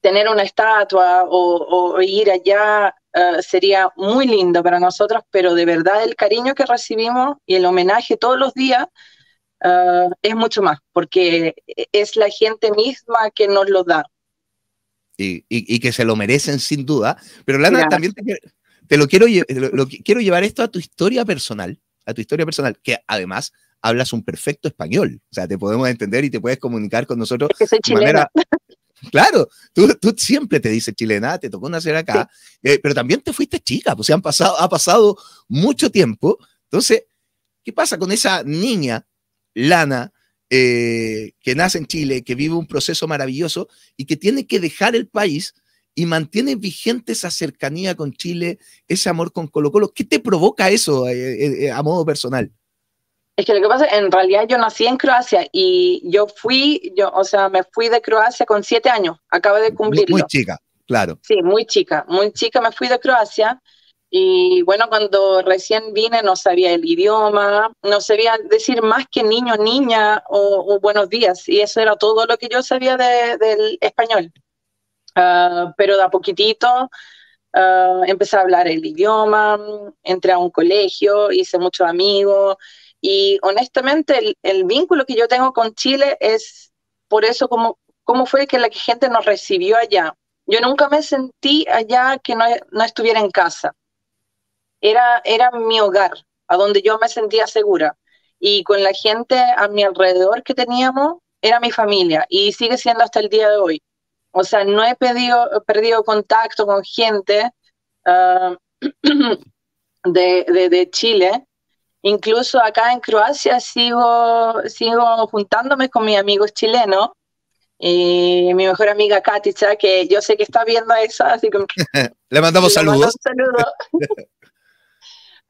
tener una estatua o, ir allá eh, sería muy lindo para nosotros, pero de verdad el cariño que recibimos y el homenaje todos los días eh, es mucho más, porque es la gente misma que nos lo da. Y, y, que se lo merecen sin duda. Pero Lana, también te, lo quiero, quiero llevar esto a tu historia personal, a tu historia personal, que además hablas un perfecto español. O sea, te podemos entender y te puedes comunicar con nosotros. de manera, Claro, tú, siempre te dices chilena, te tocó nacer acá, eh, pero también te fuiste chica, pues se han pasado, ha pasado mucho tiempo. Entonces, ¿qué pasa con esa niña, Lana, eh, que nace en Chile, que vive un proceso maravilloso y que tiene que dejar el país y mantiene vigente esa cercanía con Chile, ese amor con Colo Colo? ¿Qué te provoca eso eh, a modo personal? Es que lo que pasa, es en realidad yo nací en Croacia y yo fui, yo, o sea, me fui de Croacia con siete años, acabo de cumplirlo. Muy, chica, claro. Sí, muy chica, muy chica me fui de Croacia y bueno, cuando recién vine no sabía el idioma, no sabía decir más que niño, niña o, buenos días y eso era todo lo que yo sabía del español. Ah, pero de a poquitito ah, empecé a hablar el idioma, entré a un colegio, hice muchos amigos y honestamente, el, vínculo que yo tengo con Chile es por eso como, cómo fue que la gente nos recibió allá. Yo nunca me sentí allá que no, estuviera en casa. Era, era mi hogar, a donde yo me sentía segura. Y con la gente a mi alrededor que teníamos, era mi familia y sigue siendo hasta el día de hoy. O sea, no he pedido, perdido contacto con gente ah, de, de Chile Incluso acá en Croacia sigo, juntándome con mis amigos chilenos. Y mi mejor amiga Katica, que yo sé que está viendo eso, así que... le mandamos saludos.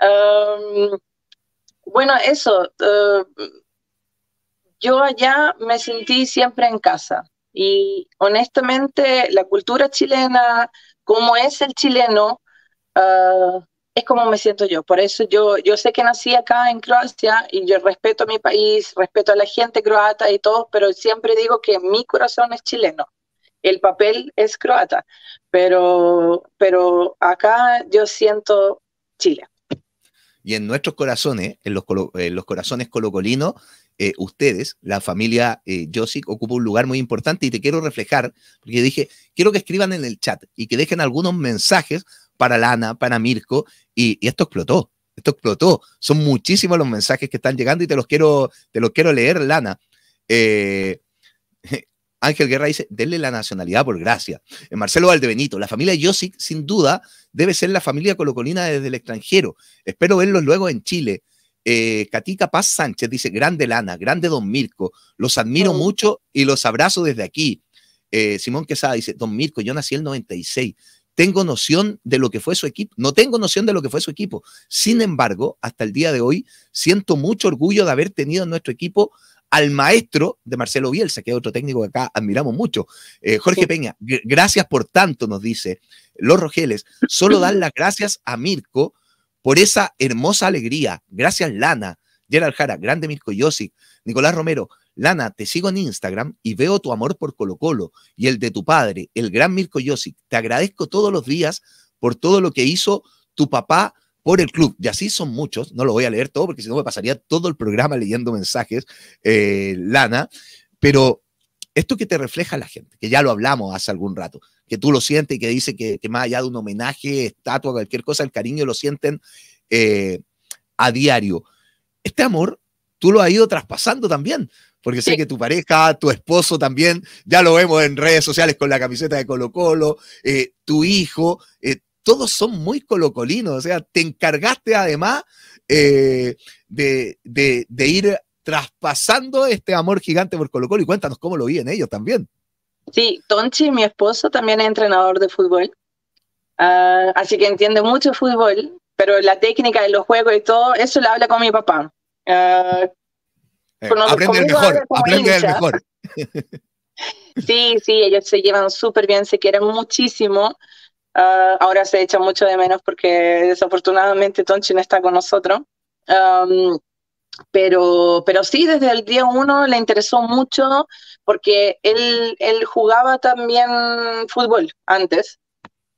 Um, bueno, eso. Uh, yo allá me sentí siempre en casa. Y honestamente, la cultura chilena, como es el chileno, uh, es como me siento yo. Por eso yo, yo sé que nací acá en Croacia y yo respeto a mi país, respeto a la gente croata y todo, pero siempre digo que mi corazón es chileno. El papel es croata, pero, pero acá yo siento Chile. Y en nuestros corazones, en los, los corazones colocolinos, eh, ustedes, la familia eh, Josic, ocupa un lugar muy importante y te quiero reflejar, porque dije, quiero que escriban en el chat y que dejen algunos mensajes para Lana, para Mirko, y, esto explotó, esto explotó. Son muchísimos los mensajes que están llegando y te los quiero, te los quiero leer, Lana. Eh, Ángel Guerra dice, denle la nacionalidad por gracia. Eh, Marcelo Valdebenito, la familia Yossi sin duda debe ser la familia colocolina desde el extranjero. Espero verlos luego en Chile. Eh, Katica Paz Sánchez dice, grande Lana, grande Don Mirko, los admiro oh. mucho y los abrazo desde aquí. Eh, Simón Quesada dice, Don Mirko, yo nací el 96 tengo noción de lo que fue su equipo, no tengo noción de lo que fue su equipo. Sin embargo, hasta el día de hoy, siento mucho orgullo de haber tenido en nuestro equipo al maestro de Marcelo Bielsa, que es otro técnico que acá admiramos mucho. Eh, Jorge Peña, gracias por tanto, nos dice. Los Rogeles, solo dan las gracias a Mirko por esa hermosa alegría. Gracias, Lana. Gerald Jara, grande Mirko Yossi, Nicolás Romero, Lana, te sigo en Instagram y veo tu amor por Colo Colo y el de tu padre, el gran Mirko Yossi, Te agradezco todos los días por todo lo que hizo tu papá por el club. Y así son muchos, no lo voy a leer todo porque si no me pasaría todo el programa leyendo mensajes, eh, Lana, pero esto que te refleja la gente, que ya lo hablamos hace algún rato, que tú lo sientes y que dice que, que más allá de un homenaje, estatua, cualquier cosa, el cariño lo sienten eh, a diario. Este amor, tú lo has ido traspasando también, porque sé que tu pareja, tu esposo también, ya lo vemos en redes sociales con la camiseta de Colo Colo, eh, tu hijo, eh, todos son muy colocolinos, o sea, te encargaste además eh, de, ir traspasando este amor gigante por Colo Colo y cuéntanos cómo lo viven ellos también. Sí, Tonchi, mi esposo, también es entrenador de fútbol, ah, así que entiende mucho fútbol, pero la técnica de los juegos y todo, eso lo habla con mi papá. Ah, eh, aprender mejor, mejor. Sí, sí, ellos se llevan súper bien, se quieren muchísimo. Ah, ahora se echa mucho de menos porque desafortunadamente Tonchi no está con nosotros. pero, pero sí, desde el día uno le interesó mucho porque él, él jugaba también fútbol antes.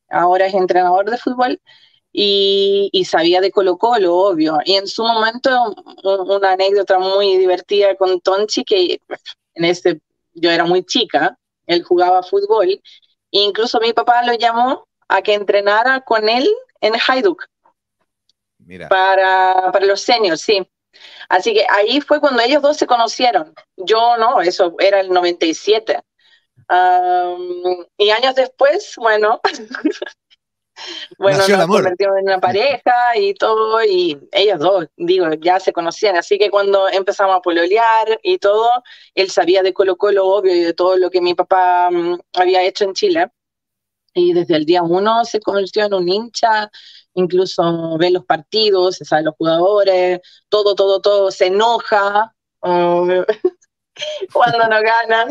Ahora es entrenador de fútbol y, sabía de Colo Colo, obvio. Y en su momento, una anécdota muy divertida con Tonchi, que en este yo era muy chica, él jugaba fútbol, e incluso mi papá lo llamó a que entrenara con él en Hajduk. Mira. Para, los seniors, sí. Así que ahí fue cuando ellos dos se conocieron. Yo no, eso era el 97. y años después, bueno, bueno, nos convertimos en una pareja y todo, y ellos dos, digo, ya se conocían, así que cuando empezamos a pololear y todo, él sabía de Colo Colo, obvio, y de todo lo que mi papá mm, había hecho en Chile, y desde el día uno se convirtió en un hincha, incluso ve los partidos, se sabe los jugadores, todo, todo, todo, se enoja cuando no ganan.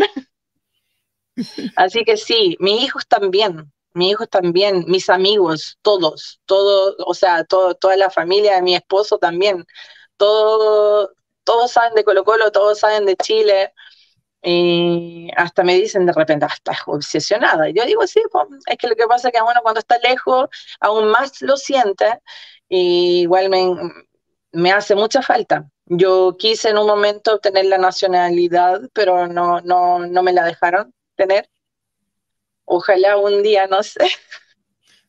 Así que sí, mis hijos también, mi hijo también, mis amigos, todos, o sea, todo, toda la familia, de mi esposo también, todos saben de Colo Colo, todos saben de Chile, y hasta me dicen de repente, hasta ah, estás obsesionada. Y yo digo, sí, es que lo que pasa es que bueno, cuando está lejos, aún más lo siente, y igual me, me hace mucha falta. Yo quise en un momento obtener la nacionalidad, pero no, no, no me la dejaron tener Ojalá un día, no sé.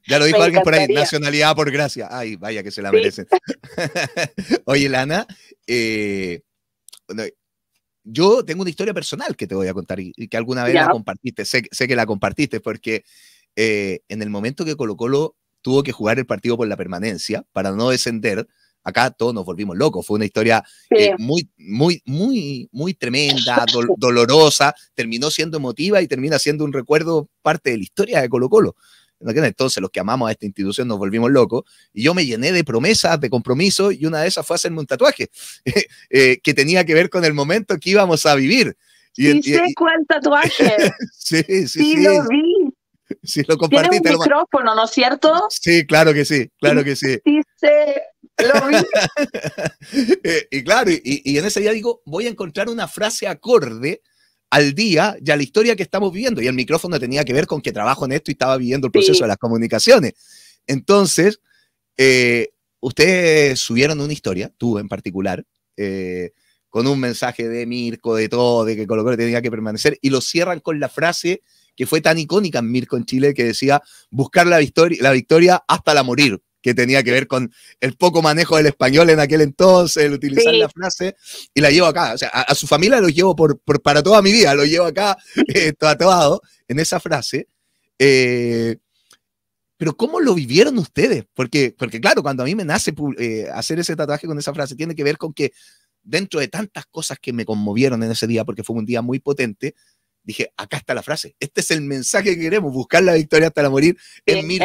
Ya lo dijo alguien por ahí, nacionalidad por gracia. Ay, vaya que se la merecen. Oye, Lana, eh, yo tengo una historia personal que te voy a contar y, que alguna vez la compartiste. Sé, que la compartiste porque eh, en el momento que Colo Colo tuvo que jugar el partido por la permanencia para no descender, acá todos nos volvimos locos. Fue una historia eh, muy, muy, muy, muy tremenda, dolorosa, terminó siendo emotiva y termina siendo un recuerdo parte de la historia de Colo Colo. Entonces, los que amamos a esta institución nos volvimos locos. Y yo me llené de promesas, de compromisos, y una de esas fue hacerme un tatuaje eh, que tenía que ver con el momento que íbamos a vivir. Y, sé cuál tatuaje. sí, sí, sí, Y lo vi. Sí, lo compartiste. Tiene un micrófono, ¿no es cierto? Sí, claro que sí, claro que sí. Eh, y claro, y, en ese día digo, voy a encontrar una frase acorde al día y a la historia que estamos viviendo. Y el micrófono tenía que ver con que trabajo en esto y estaba viviendo el proceso de las comunicaciones. Entonces, eh, ustedes subieron una historia, tú en particular, eh, con un mensaje de Mirko, de todo, de que Colo tenía que permanecer, y lo cierran con la frase que fue tan icónica en Mirko en Chile, que decía, buscar la, victoria, la victoria hasta la morir, que tenía que ver con el poco manejo del español en aquel entonces, el utilizar la frase, y la llevo acá. O sea, a, su familia lo llevo por, para toda mi vida, lo llevo acá eh, tatuado en esa frase. Eh, pero ¿cómo lo vivieron ustedes? Porque, porque claro, cuando a mí me nace eh, hacer ese tatuaje con esa frase, tiene que ver con que dentro de tantas cosas que me conmovieron en ese día, porque fue un día muy potente, dije, acá está la frase, este es el mensaje que queremos, buscar la victoria hasta la morir en, mi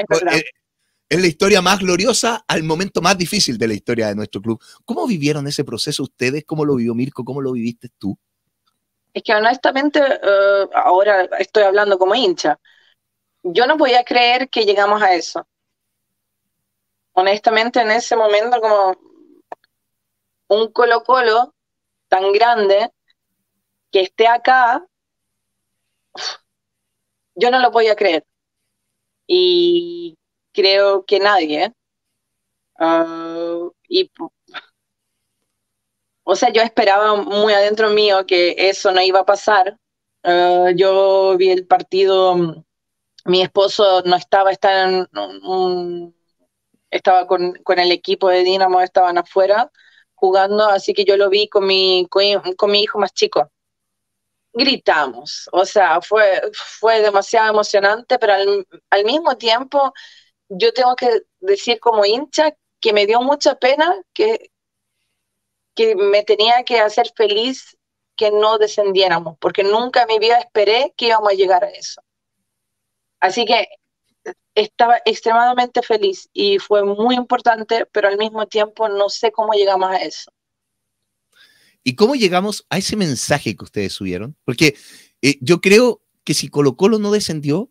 es la historia más gloriosa al momento más difícil de la historia de nuestro club. ¿Cómo vivieron ese proceso ustedes? ¿Cómo lo vivió Mirko? ¿Cómo lo viviste tú? Es que honestamente, eh, ahora estoy hablando como hincha. Yo no podía creer que llegamos a eso. Honestamente, en ese momento, como un Colo Colo tan grande que esté acá, yo no lo podía creer. Y creo que nadie. Ah, y, o sea, yo esperaba muy adentro mío que eso no iba a pasar. Ah, yo vi el partido, mi esposo no estaba, estaba, estaba con, con, el equipo de Dinamo, estaban afuera jugando, así que yo lo vi con mi, con, mi hijo más chico gritamos, o sea, fue, fue demasiado emocionante, pero al, al mismo tiempo yo tengo que decir como hincha que me dio mucha pena que, que me tenía que hacer feliz que no descendiéramos, porque nunca en mi vida esperé que íbamos a llegar a eso. Así que estaba extremadamente feliz y fue muy importante, pero al mismo tiempo no sé cómo llegamos a eso. ¿Y cómo llegamos a ese mensaje que ustedes subieron? Porque eh, yo creo que si Colo Colo no descendió,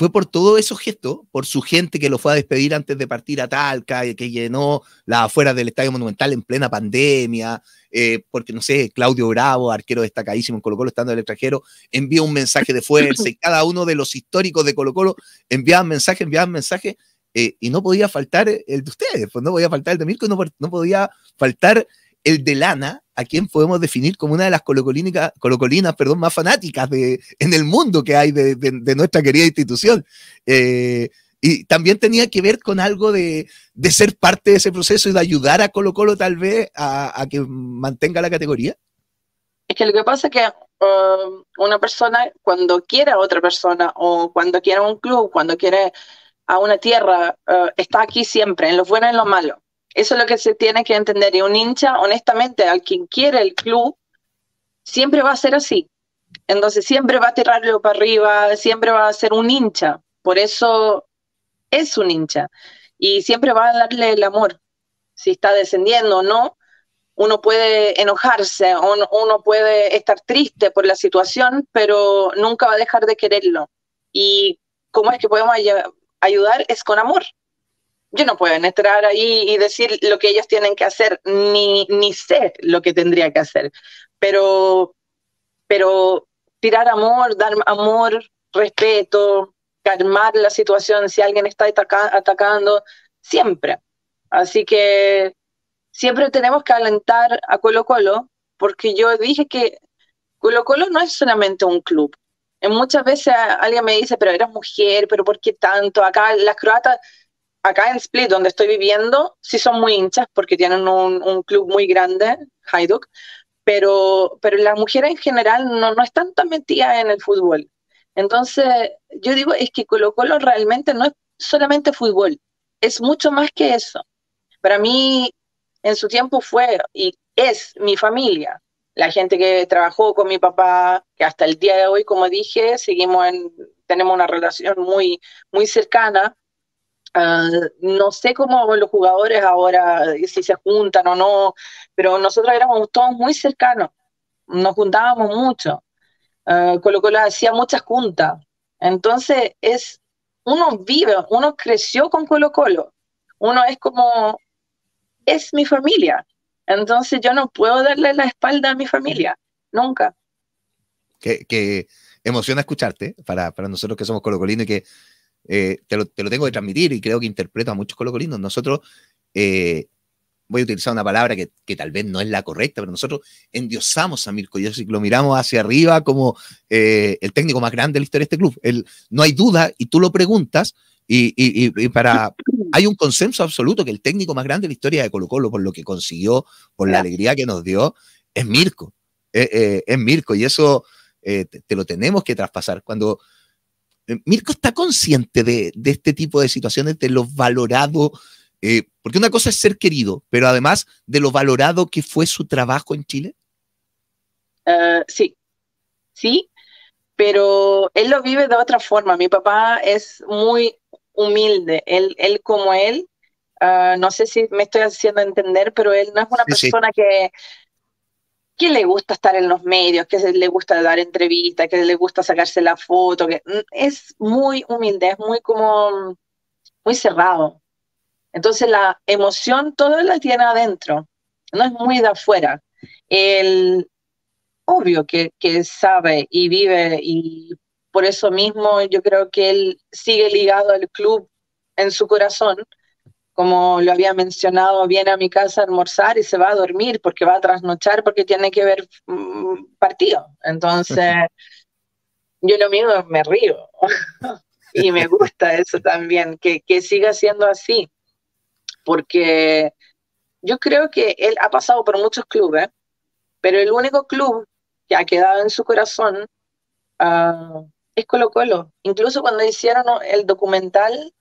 fue por todo esos gestos, por su gente que lo fue a despedir antes de partir a Talca, que llenó las afueras del Estadio Monumental en plena pandemia, eh, porque no sé, Claudio Bravo, arquero destacadísimo en Colo Colo, estando en el extranjero, envió un mensaje de fuerza y cada uno de los históricos de Colo Colo enviaban mensaje, enviaban mensaje, eh, y no podía faltar el de ustedes, pues no podía faltar el de Mirko, no podía faltar el de Lana, a quien podemos definir como una de las colocolinas perdón, más fanáticas de, en el mundo que hay de, nuestra querida institución. Eh, y también tenía que ver con algo de, ser parte de ese proceso y de ayudar a Colo Colo tal vez a, que mantenga la categoría. Es que lo que pasa es que um, una persona cuando quiere a otra persona o cuando quiere a un club, cuando quiere a una tierra, uh, está aquí siempre, en lo bueno y en lo malo. Eso es lo que se tiene que entender. Y un hincha, honestamente, al quien quiere el club, siempre va a ser así. Entonces siempre va a tirarlo para arriba, siempre va a ser un hincha. Por eso es un hincha. Y siempre va a darle el amor. Si está descendiendo o no, uno puede enojarse, uno puede estar triste por la situación, pero nunca va a dejar de quererlo. Y cómo es que podemos ayudar es con amor yo no puedo entrar ahí y decir lo que ellos tienen que hacer, ni, ni sé lo que tendría que hacer, pero, pero tirar amor, dar amor, respeto, calmar la situación si alguien está atacando, siempre. Así que siempre tenemos que alentar a Colo Colo, porque yo dije que Colo Colo no es solamente un club. Muchas veces alguien me dice, pero eres mujer, pero ¿por qué tanto? Acá las croatas acá en Split, donde estoy viviendo, sí son muy hinchas porque tienen un, club muy grande, Hajduk, pero, pero las mujeres en general no, no están tan metidas en el fútbol. Entonces, yo digo, es que Colo Colo realmente no es solamente fútbol, es mucho más que eso. Para mí, en su tiempo fue y es mi familia, la gente que trabajó con mi papá, que hasta el día de hoy, como dije, seguimos tenemos una relación muy, muy cercana, Ah, no sé cómo los jugadores ahora, eh, si se juntan o no, pero nosotros éramos todos muy cercanos, nos juntábamos mucho. Ah, Colo Colo hacía muchas juntas. Entonces, es, uno vive, uno creció con Colo Colo, uno es como, es mi familia. Entonces, yo no puedo darle la espalda a mi familia, nunca. Que, emociona escucharte para, nosotros que somos colocolinos y que eh, te, lo, te, lo, tengo que transmitir y creo que interpreto a muchos colocolinos. Nosotros, eh, voy a utilizar una palabra que, que, tal vez no es la correcta, pero nosotros endiosamos a Mirko y lo miramos hacia arriba como eh, el técnico más grande de la historia de este club. El, no hay duda y tú lo preguntas. Y, y, para hay un consenso absoluto que el técnico más grande de la historia de Colo Colo por lo que consiguió, por la alegría que nos dio, es Mirko. es Mirko y eso te, te lo tenemos que traspasar. Cuando Mirko está consciente de, este tipo de situaciones, de lo valorado, eh, porque una cosa es ser querido, pero además de lo valorado que fue su trabajo en Chile. Ah, sí, sí, pero él lo vive de otra forma. Mi papá es muy humilde, él, como él, ah, no sé si me estoy haciendo entender, pero él no es una persona que que le gusta estar en los medios, que le gusta dar entrevistas, que le gusta sacarse la foto, que mm, es muy humilde, es muy como, muy cerrado. Entonces la emoción todo la tiene adentro, no es muy de afuera. El, obvio que, que sabe y vive y por eso mismo yo creo que él sigue ligado al club en su corazón como lo había mencionado, viene a mi casa a almorzar y se va a dormir porque va a trasnochar porque tiene que ver mm, partido. Entonces, yo lo mismo me río. y me gusta eso también, que, siga siendo así. Porque yo creo que él ha pasado por muchos clubes, pero el único club que ha quedado en su corazón ah, es Colo Colo. Incluso cuando hicieron el documental,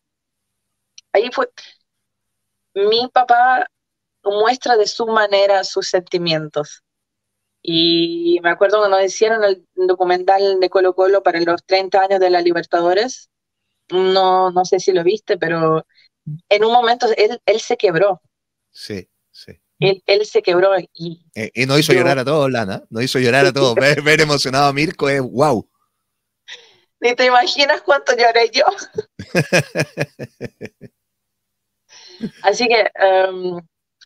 ahí fue, mi papá muestra de su manera sus sentimientos. Y me acuerdo cuando hicieron el documental de Colo Colo para los 30 años de la Libertadores, no, no sé si lo viste, pero en un momento él, se quebró. Sí, sí. Él, se quebró y... Eh, y no hizo llorar a todos, Lana, no hizo llorar a todos. ver, ver, emocionado a Mirko es wow. Ni te imaginas cuánto lloré yo. Así que, em,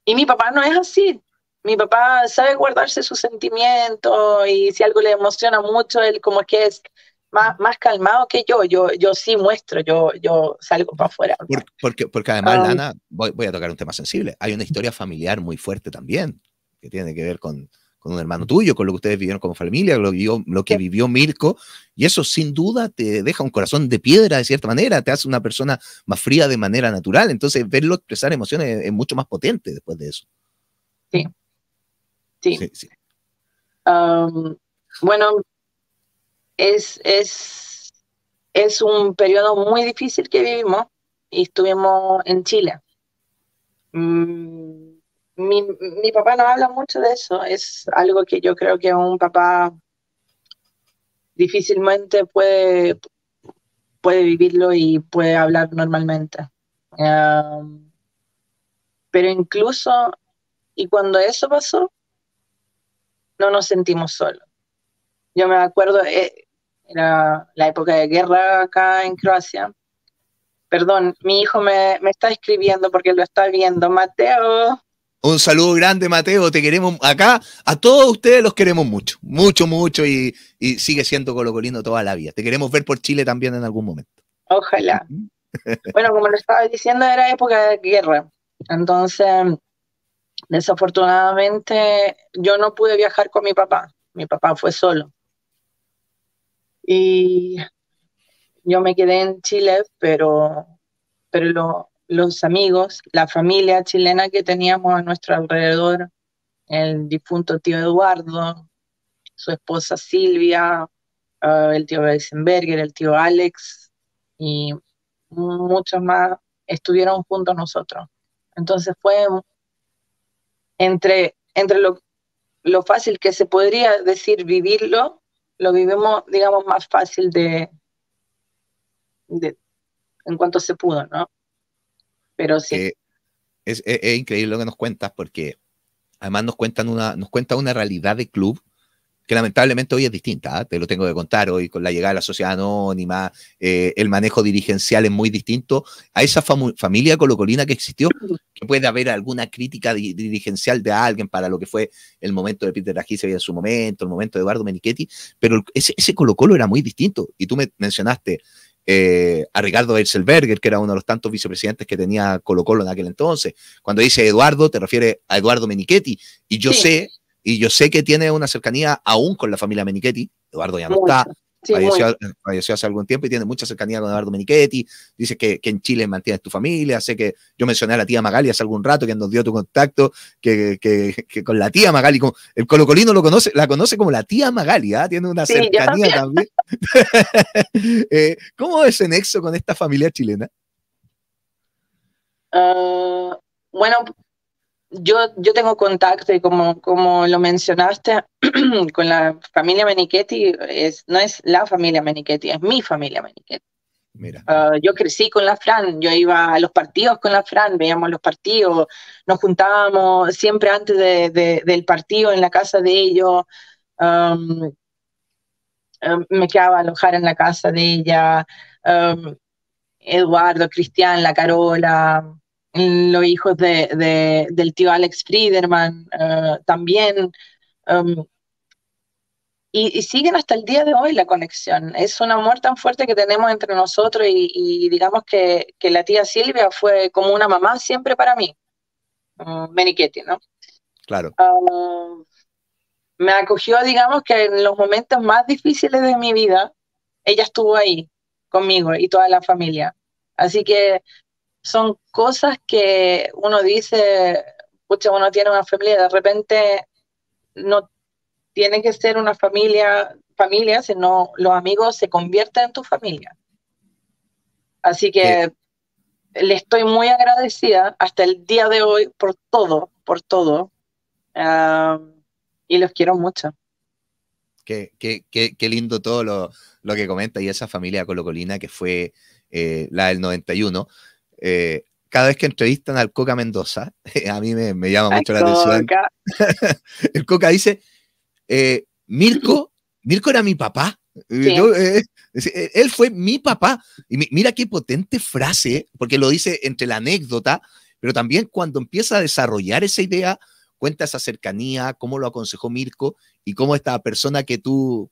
y mi papá no es así. Mi papá sabe guardarse sus sentimientos y si algo le emociona mucho, él como que es más, más calmado que yo. Yo, yo sí muestro, yo, yo salgo para afuera. porque, porque además, Lana, voy a tocar un tema sensible. Hay una historia familiar muy fuerte también que tiene que ver con, con un hermano tuyo, con lo que ustedes vivieron como familia, lo, que vivió Mirko, y eso sin duda te deja un corazón de piedra de cierta manera, te hace una persona más fría de manera natural, entonces verlo expresar emociones es, mucho más potente después de eso. Sí, sí. Um, bueno, es, es, un periodo muy difícil que vivimos y estuvimos en Chile. Mm, mi, mi, papá no habla mucho de eso, es algo que yo creo que un papá difícilmente puede, puede vivirlo y puede hablar normalmente. pero incluso, y cuando eso pasó, no nos sentimos solos. Yo me acuerdo, eh, era la época de guerra acá en Croacia. Perdón, mi hijo me, me está escribiendo porque lo está viendo. Mateo, un saludo grande, Mateo. Te queremos acá. A todos ustedes los queremos mucho, mucho, mucho. Y, y sigue siendo Colindo toda la vida. Te queremos ver por Chile también en algún momento. Ojalá. bueno, como lo estaba diciendo, era época de guerra. Entonces, desafortunadamente, yo no pude viajar con mi papá. Mi papá fue solo. Y yo me quedé en Chile, pero, pero lo, los amigos, la familia chilena que teníamos a nuestro alrededor, el difunto tío Eduardo, su esposa Silvia, ah, el tío Weisenberger, el tío Alex y muchos más estuvieron junto a nosotros. Entonces fue entre, entre lo, fácil que se podría decir vivirlo, lo vivimos, digamos, más fácil de en cuanto se pudo, ¿no? Eh, es, increíble lo que nos cuentas porque además nos cuentan una, nos cuenta una realidad de club que lamentablemente hoy es distinta, ¿ah? te lo tengo que contar hoy con la llegada de la sociedad anónima, eh, el manejo dirigencial es muy distinto a esa familia colocolina que existió, que puede haber alguna crítica dirigencial de alguien para lo que fue el momento de Peter Aguirre en su momento, el momento de Eduardo Menichetti, pero ese, colocolo era muy distinto y tú me mencionaste eh, a Ricardo elselberger que era uno de los tantos vicepresidentes que tenía Colo Colo en aquel entonces. Cuando dice Eduardo, te refiere a Eduardo Menichetti. Y yo sé, y yo sé que tiene una cercanía aún con la familia Menichetti. Eduardo ya no está, falleció, hace algún tiempo y tiene mucha cercanía con Eduardo Menichetti. Dice que, en Chile mantienes tu familia. Sé que yo mencioné a la tía Magali hace algún rato, que nos dio tu contacto, que, con la tía Magali, como, el colocolino lo conoce, la conoce como la tía Magali, ¿ah? tiene una cercanía también. Eh, ¿Cómo es el nexo con esta familia chilena? Ah, bueno, yo, tengo contacto y como, lo mencionaste, con la familia Menichetti, es, no es la familia Menichetti, es mi familia Menichetti. Mira. Ah, yo crecí con la Fran, yo iba a los partidos con la Fran, veíamos los partidos, nos juntábamos siempre antes del partido en la casa de ellos. me quedaba a alojar en la casa de ella. Eduardo, Cristian, la Carola, los hijos del tío Alex Friederman eh, también. Em, y, siguen hasta el día de hoy la conexión. Es un amor tan fuerte que tenemos entre nosotros y, digamos que, la tía Silvia fue como una mamá siempre para mí. Em, me ¿no? Claro. Em, me acogió, digamos que en los momentos más difíciles de mi vida, ella estuvo ahí conmigo y toda la familia. Así que son cosas que uno dice, pucha, uno tiene una familia, de repente no tiene que ser una familia, familia, sino los amigos se convierten en tu familia. Así que le estoy muy agradecida hasta el día de hoy por todo, por todo. y los quiero mucho. Qué, lindo todo lo, que comenta y esa familia colocolina que fue eh, la del 91. Eh, cada vez que entrevistan al Coca Mendoza, a mí me, llama mucho la atención. el Coca dice, eh, Mirko, Mirko era mi papá. Eh, él fue mi papá. Y mira qué potente frase, porque lo dice entre la anécdota, pero también cuando empieza a desarrollar esa idea, cuenta esa cercanía, cómo lo aconsejó Mirko y cómo esta persona que tú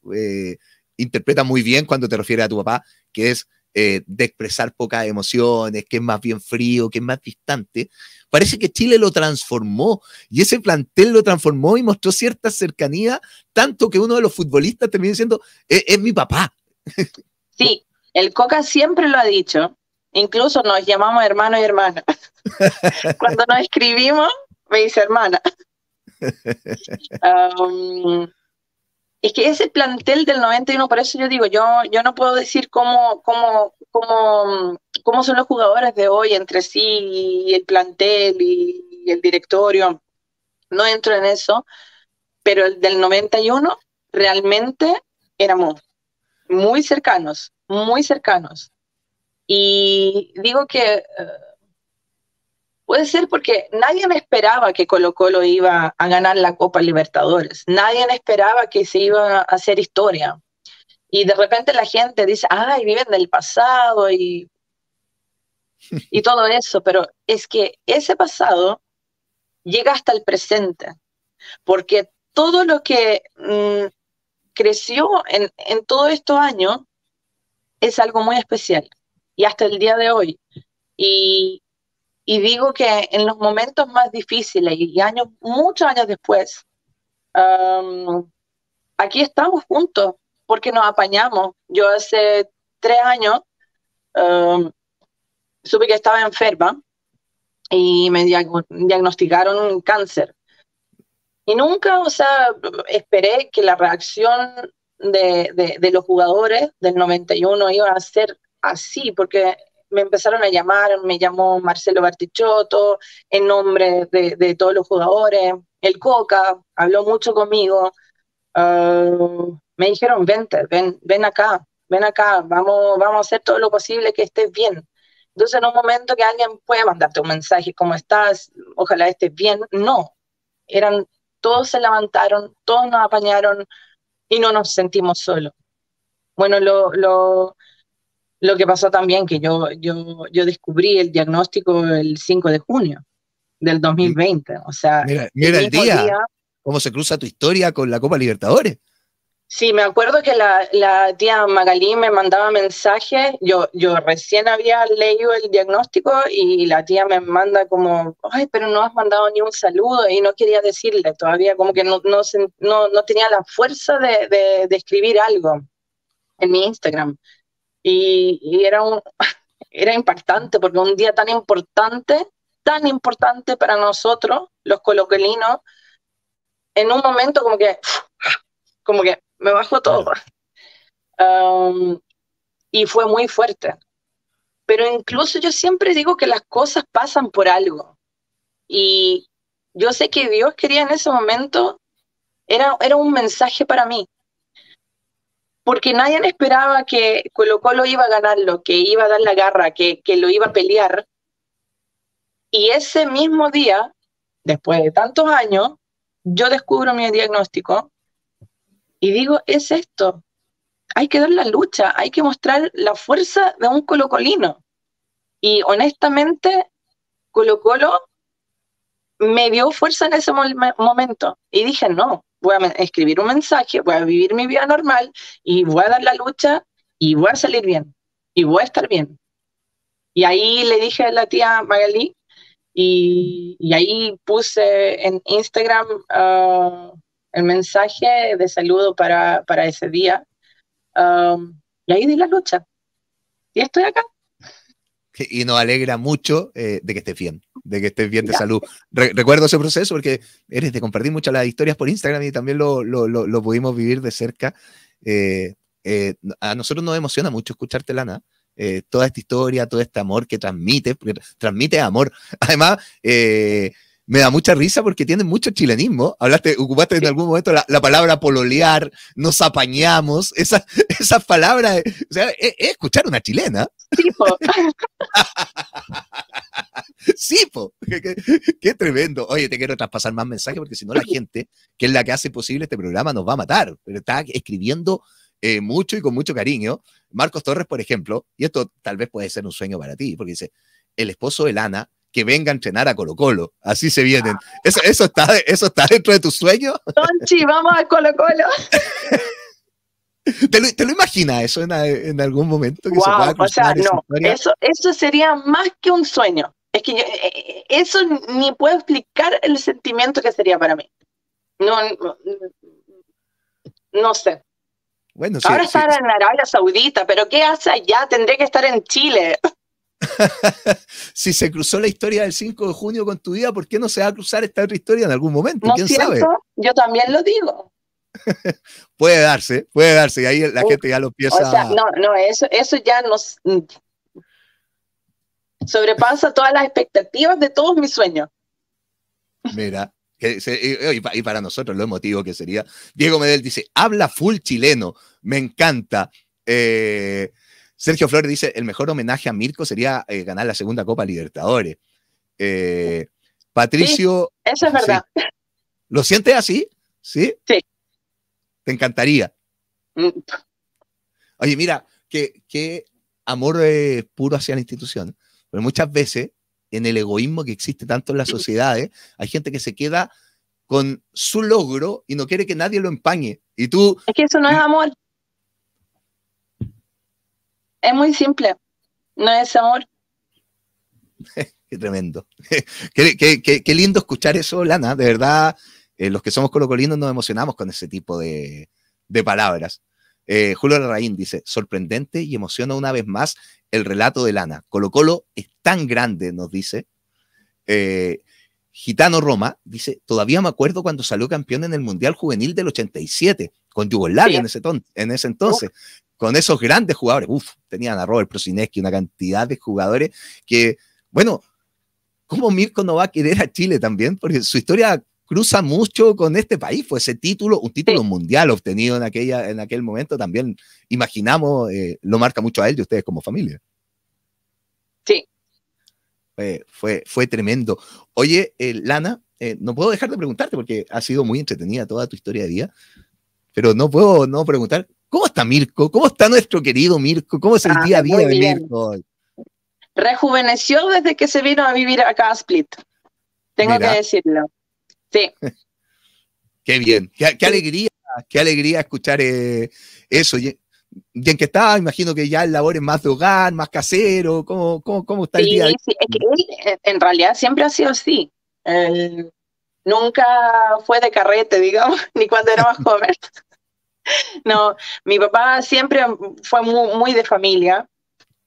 interpretas muy bien cuando te refieres a tu papá, que es eh, de expresar pocas emociones, que es más bien frío, que es más distante. Parece que Chile lo transformó y ese plantel lo transformó y mostró cierta cercanía, tanto que uno de los futbolistas terminó diciendo, e, es, mi papá. Sí, el Coca siempre lo ha dicho, incluso nos llamamos hermano y hermana. Cuando nos escribimos, me dice hermana. Um, es que ese plantel del 91, por eso yo digo, yo, yo no puedo decir cómo, cómo, cómo, cómo son los jugadores de hoy entre sí y el plantel y, el directorio. No entro en eso, pero el del 91 realmente éramos muy cercanos, muy cercanos. Y digo que eh, Puede ser porque nadie esperaba que Colo Colo iba a ganar la Copa Libertadores, nadie esperaba que se iba a hacer historia. Y de repente la gente dice, ay, viven del pasado y, todo eso, pero es que ese pasado llega hasta el presente, porque todo lo que mm, creció en, en todos estos años es algo muy especial y hasta el día de hoy. Y, y digo que en los momentos más difíciles y años, muchos años después, aquí estamos juntos porque nos apañamos. Yo hace tres años supe que estaba enferma y me diagnosticaron un cáncer. Y nunca, o sea, esperé que la reacción de, de, los jugadores del 91 iba a ser así, porque me empezaron a llamar, me llamó Marcelo Bartichotto, en nombre de, todos los jugadores, el Coca, habló mucho conmigo, ah, me dijeron, vente, ven, ven acá, ven acá, vamos, vamos a hacer todo lo posible que estés bien. Entonces, en un momento que alguien puede mandarte un mensaje, ¿cómo estás? Ojalá estés bien. No, eran, todos se levantaron, todos nos apañaron y no nos sentimos solos. Bueno, lo, lo que pasó también que yo, yo, yo descubrí el diagnóstico el 5 de junio del 2020. O sea, mira, el, día, cómo se cruza tu historia con la Copa Libertadores. Sí, me acuerdo que la, la, tía Magalí me mandaba mensajes, yo, yo recién había leído el diagnóstico y la tía me manda como, ay, pero no has mandado ni un saludo y no quería decirle todavía, como que no, no, no, no tenía la fuerza de, de, de escribir algo en mi Instagram. Y, era, un, era impactante porque un día tan importante, tan importante para nosotros, los coloquelinos, en un momento como que, como que me bajó todo. y fue muy fuerte. Pero incluso yo siempre digo que las cosas pasan por algo. Y yo sé que Dios quería en ese momento, era, era un mensaje para mí porque nadie esperaba que Colo Colo iba a ganarlo, que iba a dar la garra, que, lo iba a pelear. Y ese mismo día, después de tantos años, yo descubro mi diagnóstico y digo, es esto, hay que dar la lucha, hay que mostrar la fuerza de un colocolino. Y honestamente, Colo Colo me dio fuerza en ese momento y dije, no, voy a escribir un mensaje, voy a vivir mi vida normal y voy a dar la lucha y voy a salir bien y voy a estar bien. Y ahí le dije a la tía Magali y, ahí puse en Instagram ah, el mensaje de saludo para, ese día. Um, y ahí di la lucha. Y estoy acá. Y nos alegra mucho eh, de que estés bien de que estés bien de salud. recuerdo ese proceso porque eres de compartir muchas las historias por Instagram y también lo, lo, lo, pudimos vivir de cerca. Eh, eh, a nosotros nos emociona mucho escucharte, Lana. Eh, toda esta historia, todo este amor que transmite, transmite amor. Además, eh, me da mucha risa porque tiene mucho chilenismo. Hablaste, ocupaste en algún momento la, palabra pololear, nos apañamos, esas palabras, o sea, es, escuchar una chilena. Sí, po. Qué, tremendo. Oye, te quiero traspasar más mensajes porque si no la gente, que es la que hace posible este programa, nos va a matar. Pero está escribiendo eh, mucho y con mucho cariño. Marcos Torres, por ejemplo, y esto tal vez puede ser un sueño para ti, porque dice, el esposo de Lana que venga a entrenar a Colo Colo. Así se vienen. Ah. ¿Eso, está, eso está dentro de tus sueños? Tonchi, vamos a Colo Colo. ¿Te lo, imaginas eso en, algún momento? Que wow, o sea, no, eso, eso sería más que un sueño. Es que eh, eh, eso ni puedo explicar el sentimiento que sería para mí. No, sé. Ahora sí, en Arabia Saudita, pero ¿qué hace allá? Tendré que estar en Chile. si se cruzó la historia del 5 de junio con tu vida, ¿por qué no se va a cruzar esta otra historia en algún momento? Yo también lo digo. puede darse, puede darse, y ahí la gente ya lo piensa. O sea, no, no, eso, eso ya nos mm, sobrepasa todas las expectativas de todos mis sueños. Mira, y, para nosotros lo emotivo que sería. Diego Medel dice, habla full chileno, me encanta. Eh, Sergio Flores dice, el mejor homenaje a Mirko sería eh, ganar la segunda Copa Libertadores. Eh, Patricio... eso es verdad. ¿Lo sientes así? ¿Sí? Sí. Te encantaría. Mm. Oye, mira, qué, amor eh, puro hacia la institución. Pero muchas veces, en el egoísmo que existe tanto en las sociedades, hay gente que se queda con su logro y no quiere que nadie lo empañe. Y tú... Es que eso no es amor. Es muy simple, no es amor. qué tremendo. qué, lindo escuchar eso, Lana. De verdad, eh, los que somos colocolinos nos emocionamos con ese tipo de, palabras. Eh, Julio Larraín dice, sorprendente y emociona una vez más el relato de Lana. Colo Colo es tan grande, nos dice. Eh, Gitano Roma dice, todavía me acuerdo cuando salió campeón en el Mundial Juvenil del 87, con Yugoslavia en, ese en ese entonces con esos grandes jugadores. uff, tenían a Robert Prosineski, una cantidad de jugadores que, bueno, ¿cómo Mirko no va a querer a Chile también? Porque su historia cruza mucho con este país. Fue pues ese título, un título mundial obtenido en, aquella, en aquel momento también, imaginamos, eh, lo marca mucho a él y a ustedes como familia. Sí. fue, fue, tremendo. Oye, eh, Lana, eh, no puedo dejar de preguntarte porque ha sido muy entretenida toda tu historia de día, pero no puedo no preguntar ¿Cómo está Mirko? ¿Cómo está nuestro querido Mirko? ¿Cómo es el ah, día de bien. Rejuveneció desde que se vino a vivir acá a Split. Tengo que decirlo. Sí. qué bien, qué, alegría, qué alegría escuchar eh, eso. Y, en que está, imagino que ya el labor es más de hogar, más casero. ¿Cómo, cómo, está el día? Sí, es que eh, en realidad siempre ha sido así. nunca fue de carrete, digamos, ni cuando era más joven. No, mi papá siempre fue muy, de familia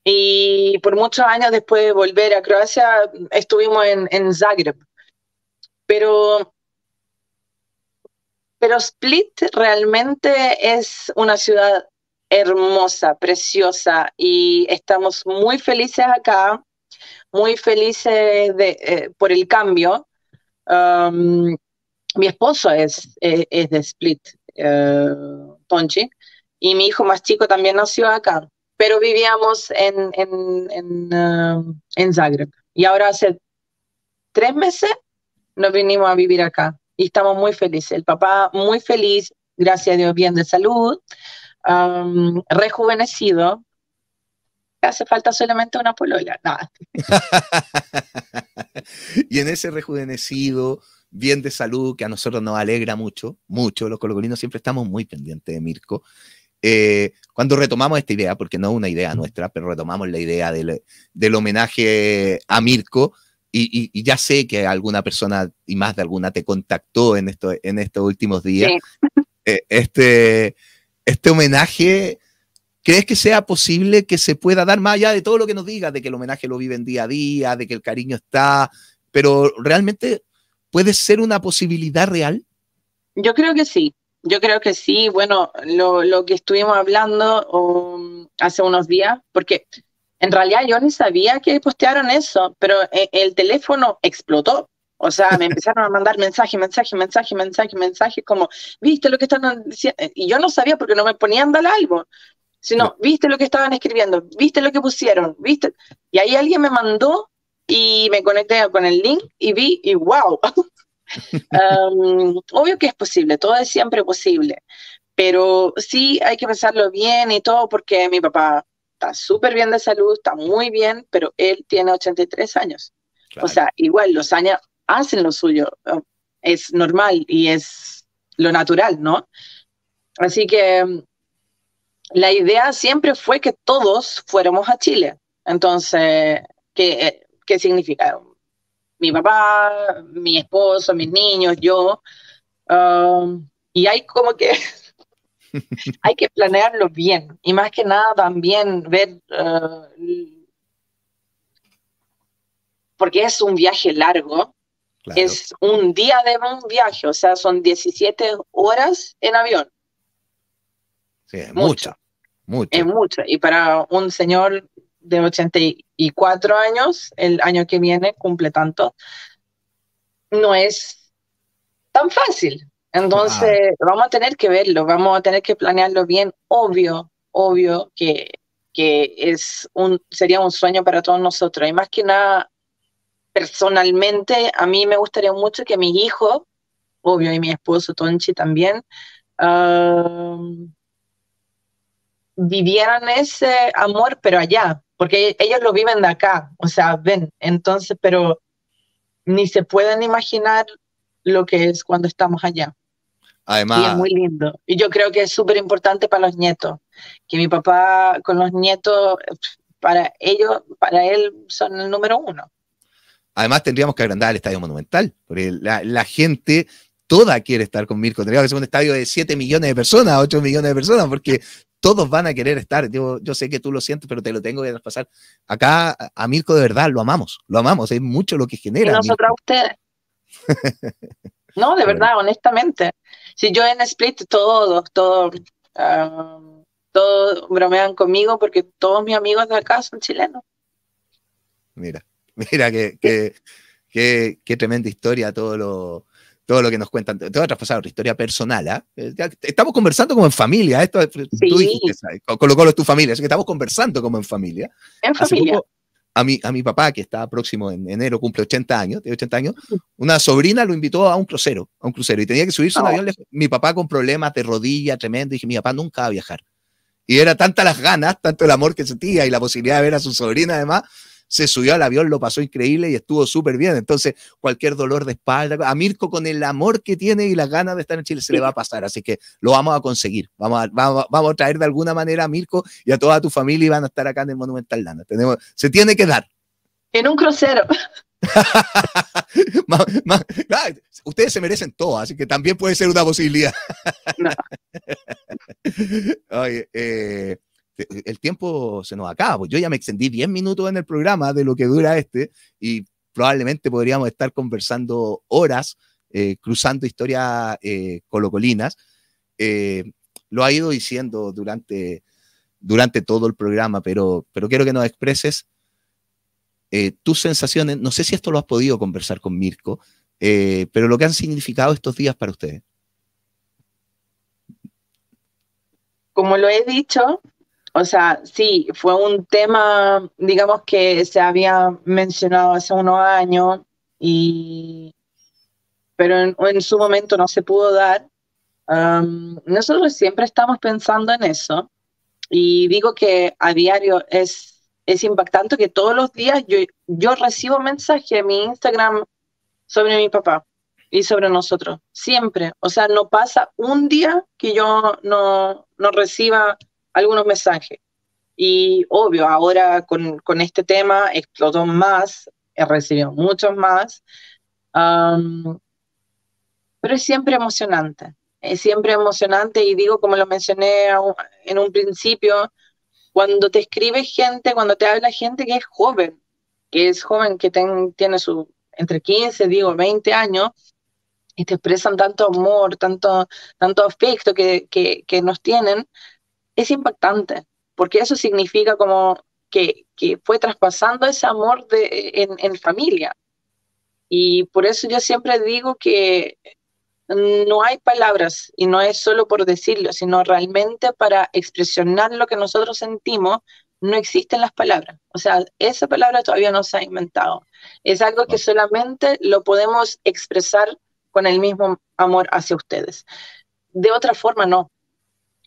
y por muchos años después de volver a Croacia estuvimos en, Zagreb. Pero, pero Split realmente es una ciudad hermosa, preciosa y estamos muy felices acá, muy felices eh, por el cambio. Um, mi esposo es eh, de Split, eh, y mi hijo más chico también nació acá, pero vivíamos en, en, eh, en, Zagreb. Y ahora hace tres meses nos vinimos a vivir acá y estamos muy felices. El papá muy feliz, gracias a Dios, bien de salud, rejuvenecido. Hace falta solamente una polola, nada. y en ese rejuvenecido, bien de salud, que a nosotros nos alegra mucho, mucho. Los colocolinos siempre estamos muy pendientes de Mirko. Eh, cuando retomamos esta idea, porque no es una idea nuestra, pero retomamos la idea del, homenaje a Mirko, y, ya sé que alguna persona, y más de alguna, te contactó en, esto, en estos últimos días. Eh, este, este homenaje, ¿crees que sea posible que se pueda dar más allá de todo lo que nos diga, de que el homenaje lo viven día a día, de que el cariño está, pero realmente ¿Puede ser una posibilidad real? Yo creo que sí, yo creo que sí. Bueno, lo, que estuvimos hablando um, hace unos días, porque en realidad yo ni sabía que postearon eso, pero eh, el, teléfono explotó. O sea, me empezaron a mandar mensaje, mensaje, mensaje, mensaje, mensaje, como, ¿viste lo que están diciendo? Y yo no sabía porque no me ponían del algo. sino, ¿viste lo que estaban escribiendo? ¿Viste lo que pusieron? ¿Viste? Y ahí alguien me mandó y me conecté con el link y vi y wow. Um, obvio que es posible, todo es siempre posible, pero sí hay que pensarlo bien y todo porque mi papá está súper bien de salud, está muy bien, pero él tiene 83 años. O sea, igual los años hacen lo suyo, oh, es normal y es lo natural, ¿no? Así que um, la idea siempre fue que todos fuéramos a Chile. Entonces, que eh, qué significa Mi papá, mi esposo, mis niños, yo. Um, y hay como que hay que planearlo bien y más que nada también ver uh, porque es un viaje largo es un día de un viaje o sea son 17 horas en avión sí, es mucho mucho es mucho y para un señor de 84 años, el año que viene cumple tanto, no es tan fácil. Entonces, vamos a tener que verlo, vamos a tener que planearlo bien, obvio, obvio que, es un, sería un sueño para todos nosotros. Y más que nada, personalmente, a mí me gustaría mucho que mi hijo obvio, y mi esposo Tonchi también, ah, vivieran ese amor, pero allá, porque ellos lo viven de acá, o sea, ven, entonces, pero ni se pueden imaginar lo que es cuando estamos allá. Además. Y es muy lindo. Y yo creo que es súper importante para los nietos, que mi papá con los nietos, para ellos, para él son el número uno. Además, tendríamos que agrandar el estadio monumental, porque la, la gente toda quiere estar con Mirko Tendríamos que ser un estadio de 7 millones de personas, 8 millones de personas, porque todos van a querer estar. Yo, sé que tú lo sientes, pero te lo tengo que pasar. Acá a Mirko de verdad lo amamos, lo amamos, es mucho lo que genera. Nosotras ustedes. no, de verdad, honestamente. Si yo en Split todos, todos, ah, todos bromean conmigo porque todos mis amigos de acá son chilenos. Mira, mira qué qué tremenda historia todo lo todo lo que nos cuentan, te voy a traspasar otra historia personal, ¿ah? eh, Estamos conversando como en familia, esto eh, tú dijiste, con eh, Colo Colo es tu familia, así que estamos conversando como en familia. En familia. a mi, a mi papá, que está próximo en enero, cumple 80 años, tiene 80 años, una sobrina lo invitó a un crucero, a un crucero, y tenía que subirse un avión. Mi papá con problemas de rodilla tremendo, dije, mi papá nunca va a viajar. Y era tanta las ganas, tanto el amor que sentía y la posibilidad de ver a su sobrina además, se subió al avión, lo pasó increíble y estuvo súper bien. Entonces, cualquier dolor de espalda, a Mirko con el amor que tiene y las ganas de estar en Chile se le va a pasar. Así que lo vamos a conseguir. Vamos a, vamos, a traer de alguna manera a Mirko y a toda tu familia y van a estar acá en el Monumental Lana. Tenemos, se tiene que dar. En un crucero. ustedes se merecen todo, así que también puede ser una posibilidad. Oye, eh, eh, el tiempo se nos acaba. Pues yo ya me extendí 10 minutos en el programa de lo que dura este y probablemente podríamos estar conversando horas, eh, cruzando historias eh, colocolinas. lo ha ido diciendo durante, durante todo el programa, pero, pero quiero que nos expreses tus sensaciones. No sé si esto lo has podido conversar con Mirko, pero lo que han significado estos días para ustedes. Como lo he dicho, o sea, sí, fue un tema, digamos, que se había mencionado hace unos años, pero en, su momento no se pudo dar. nosotros siempre estamos pensando en eso y digo que a diario es, es impactante que todos los días yo, yo recibo mensajes en mi Instagram sobre mi papá y sobre nosotros, siempre. O sea, no pasa un día que yo no, no reciba algunos mensajes. Y obvio, ahora con, este tema explotó más, he recibido muchos más, pero es siempre emocionante, es siempre emocionante y digo, como lo mencioné en un principio, cuando te escribe gente, cuando te habla gente que es joven, que es joven, que tiene su, entre 15, digo, 20 años, y te expresan tanto amor, tanto, tanto afecto que, que, que nos tienen, es impactante, porque eso significa como que, fue traspasando ese amor de, en, en familia. Y por eso yo siempre digo que no hay palabras y no es solo por decirlo, sino realmente para expresionar lo que nosotros sentimos, no existen las palabras. O sea, esa palabra todavía no se ha inventado. Es algo que solamente lo podemos expresar con el mismo amor hacia ustedes. De otra forma, no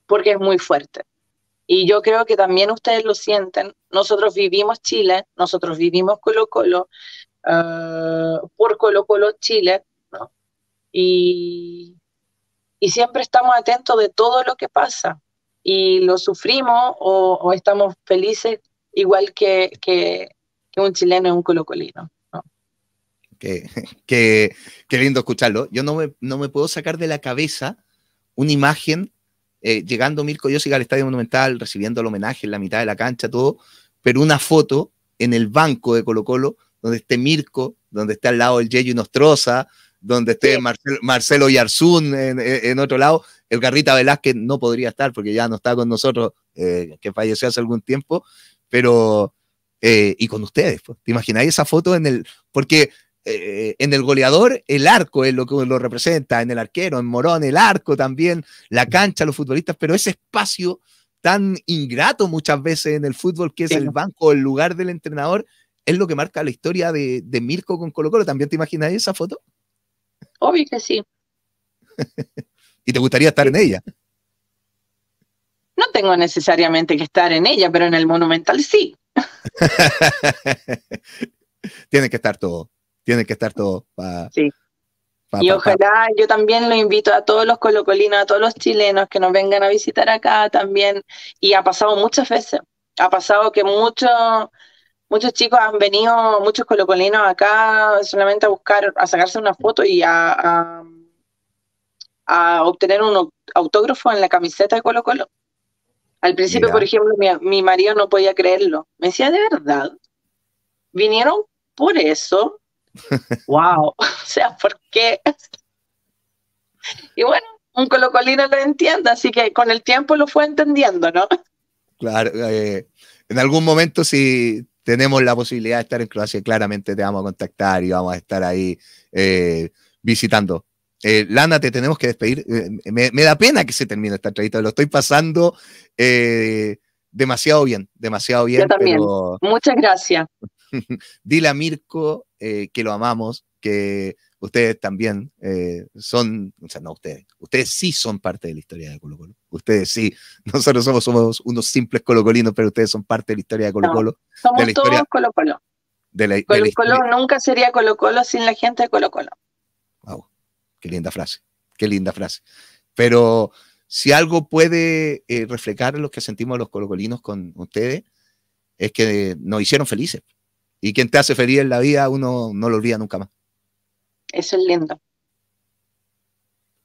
porque es muy fuerte. Y yo creo que también ustedes lo sienten. Nosotros vivimos Chile, nosotros vivimos Colo Colo, ah, por Colo Colo Chile, ¿no? Y, siempre estamos atentos de todo lo que pasa y lo sufrimos o, estamos felices igual que, un chileno es un colocolino. ¿no? Qué, lindo escucharlo. Yo no me, no me puedo sacar de la cabeza una imagen eh, llegando Mirko yo sigo al Estadio Monumental, recibiendo el homenaje en la mitad de la cancha, todo, pero una foto en el banco de Colo Colo, donde esté Mirko, donde esté al lado el Yeyo Nostroza, donde esté Marcelo, Marcelo Yarzún en, otro lado, el Garrita Velázquez no podría estar porque ya no está con nosotros, eh, que falleció hace algún tiempo, pero... Eh, y con ustedes, pues, ¿te imagináis esa foto en el...? Porque eh, en el goleador, el arco es lo que lo representa, en el arquero, en Morón, el arco también, la cancha, los futbolistas, pero ese espacio tan ingrato muchas veces en el fútbol que es el banco, el lugar del entrenador, es lo que marca la historia de, Mirko con Colo Colo. ¿También te imaginas esa foto? Obvio que sí. ¿Y te gustaría estar en ella? No tengo necesariamente que estar en ella, pero en el Monumental sí. Tiene que estar todo tiene que estar todo. para... sí. y ojalá yo también lo invito a todos los colocolinos, a todos los chilenos que nos vengan a visitar acá también. Y ha pasado muchas veces. Ha pasado que muchos muchos chicos han venido, muchos colocolinos acá solamente a buscar, a sacarse una foto y a, obtener un autógrafo en la camiseta de Colo Colo. Al principio, por ejemplo, mi, mi, marido no podía creerlo. Me decía, ¿de verdad? ¿Vinieron por eso? ¡Wow! O sea, ¿por qué? Y bueno, un colocolino lo entiende, así que con el tiempo lo fue entendiendo, ¿no? Claro, eh, en algún momento si tenemos la posibilidad de estar en Croacia, claramente te vamos a contactar y vamos a estar ahí eh, visitando. Eh, Lana, te tenemos que despedir. Me, da pena que se termine esta entrevista, lo estoy pasando demasiado bien, demasiado bien. Yo también. Muchas gracias. Dila a Mirko eh, que lo amamos, que ustedes también eh, son, o sea, no ustedes, ustedes sí son parte de la historia de Colo Colo. Ustedes sí, nosotros somos, somos unos simples colocolinos, pero ustedes son parte de la historia de Colo Colo. somos todos Colo Colo. De Colo Colo nunca sería Colo Colo sin la gente de Colo Colo. Wow, qué linda frase, qué linda frase. Pero si algo puede eh, reflejar lo que sentimos los colocolinos con ustedes, es que nos hicieron felices y quien te hace feliz en la vida, uno no lo olvida nunca más. Eso es lindo.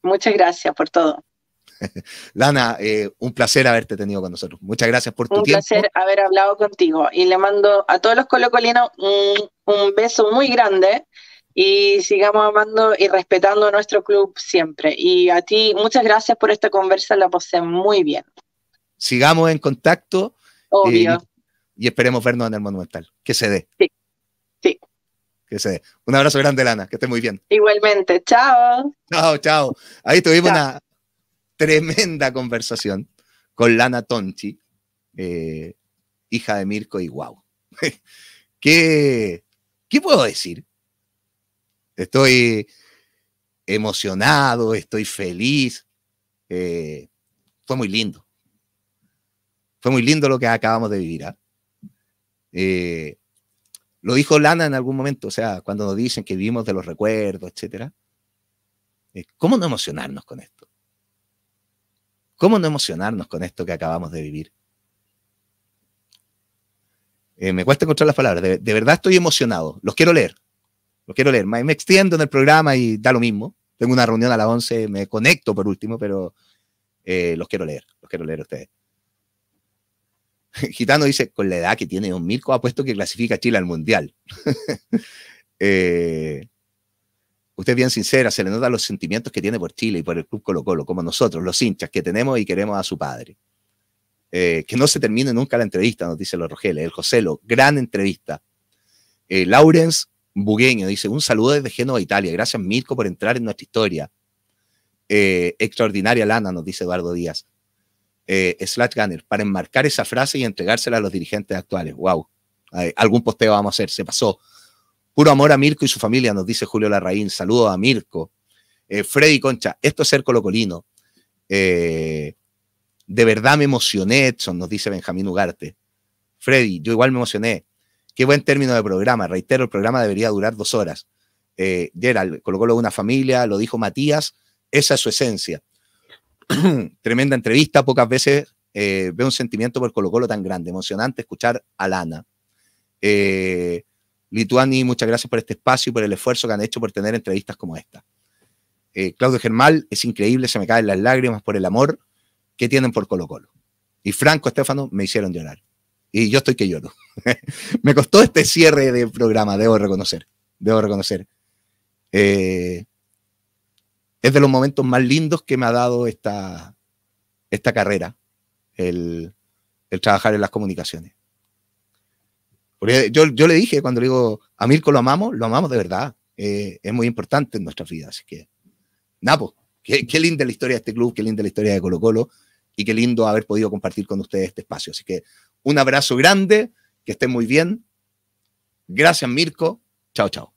Muchas gracias por todo. Lana, eh, un placer haberte tenido con nosotros. Muchas gracias por tu tiempo. Un placer haber hablado contigo y le mando a todos los colocolinos un, un beso muy grande y sigamos amando y respetando a nuestro club siempre. Y a ti, muchas gracias por esta conversa, la pasé muy bien. Sigamos en contacto. Obvio. Eh, y esperemos vernos en el Monumental. Que se dé. Sí. sí. Que se dé. Un abrazo grande, Lana. Que esté muy bien. Igualmente. Chao. Chao, chao. Ahí tuvimos una tremenda conversación con Lana Tonchi, eh, hija de Mirko y guau. ¿Qué, ¿Qué puedo decir? Estoy emocionado, estoy feliz. Eh, fue muy lindo. Fue muy lindo lo que acabamos de vivir. ¿ah? Eh, lo dijo Lana en algún momento, o sea, cuando nos dicen que vivimos de los recuerdos, etcétera. Eh, ¿Cómo no emocionarnos con esto? ¿Cómo no emocionarnos con esto que acabamos de vivir? Eh, me cuesta encontrar las palabras. De, verdad estoy emocionado. Los quiero leer. Los quiero leer. Me, extiendo en el programa y da lo mismo. Tengo una reunión a las 11, me conecto por último, pero los quiero leer. Los quiero leer a ustedes. Gitano dice, con la edad que tiene Don ha puesto que clasifica a Chile al Mundial. Eh, usted es bien sincera, se le nota los sentimientos que tiene por Chile y por el Club Colo Colo, como nosotros, los hinchas que tenemos y queremos a su padre. Eh, que no se termine nunca la entrevista, nos dice los Rogeles. El Joselo, gran entrevista. Eh, Lawrence Bugueño dice, un saludo desde Génova, Italia. Gracias, Mirko, por entrar en nuestra historia. Eh, extraordinaria lana, nos dice Eduardo Díaz. Eh, slash gunner para enmarcar esa frase y entregársela a los dirigentes actuales. ¡Wow! algún posteo vamos a hacer, se pasó. Puro amor a Mirko y su familia, nos dice Julio Larraín. Saludos a Mirko. Eh, Freddy Concha, esto es ser colocolino. Eh, de verdad me emocioné, Edson, nos dice Benjamín Ugarte. Freddy, yo igual me emocioné. Qué buen término de programa. Reitero, el programa debería durar dos horas. Eh, Gerald, colocó lo de una familia, lo dijo Matías, esa es su esencia. tremenda entrevista. Pocas veces eh, veo un sentimiento por Colo Colo tan grande. Emocionante escuchar a Lana. Eh, Lituani, muchas gracias por este espacio y por el esfuerzo que han hecho por tener entrevistas como esta. Eh, Claudio Germal, es increíble, se me caen las lágrimas por el amor que tienen por Colo Colo. Y Franco Estefano me hicieron llorar. Y yo estoy que lloro. me costó este cierre de programa, debo reconocer. Debo reconocer. Eh, es de los momentos más lindos que me ha dado esta, esta carrera, el, trabajar en las comunicaciones. Porque yo, le dije cuando le digo, a Mirko lo amamos, lo amamos de verdad. Eh, es muy importante en nuestra vida. Así que, Napo, pues, qué, qué linda la historia de este club, qué linda la historia de Colo Colo y qué lindo haber podido compartir con ustedes este espacio. Así que un abrazo grande, que estén muy bien. Gracias, Mirko. Chao, chao.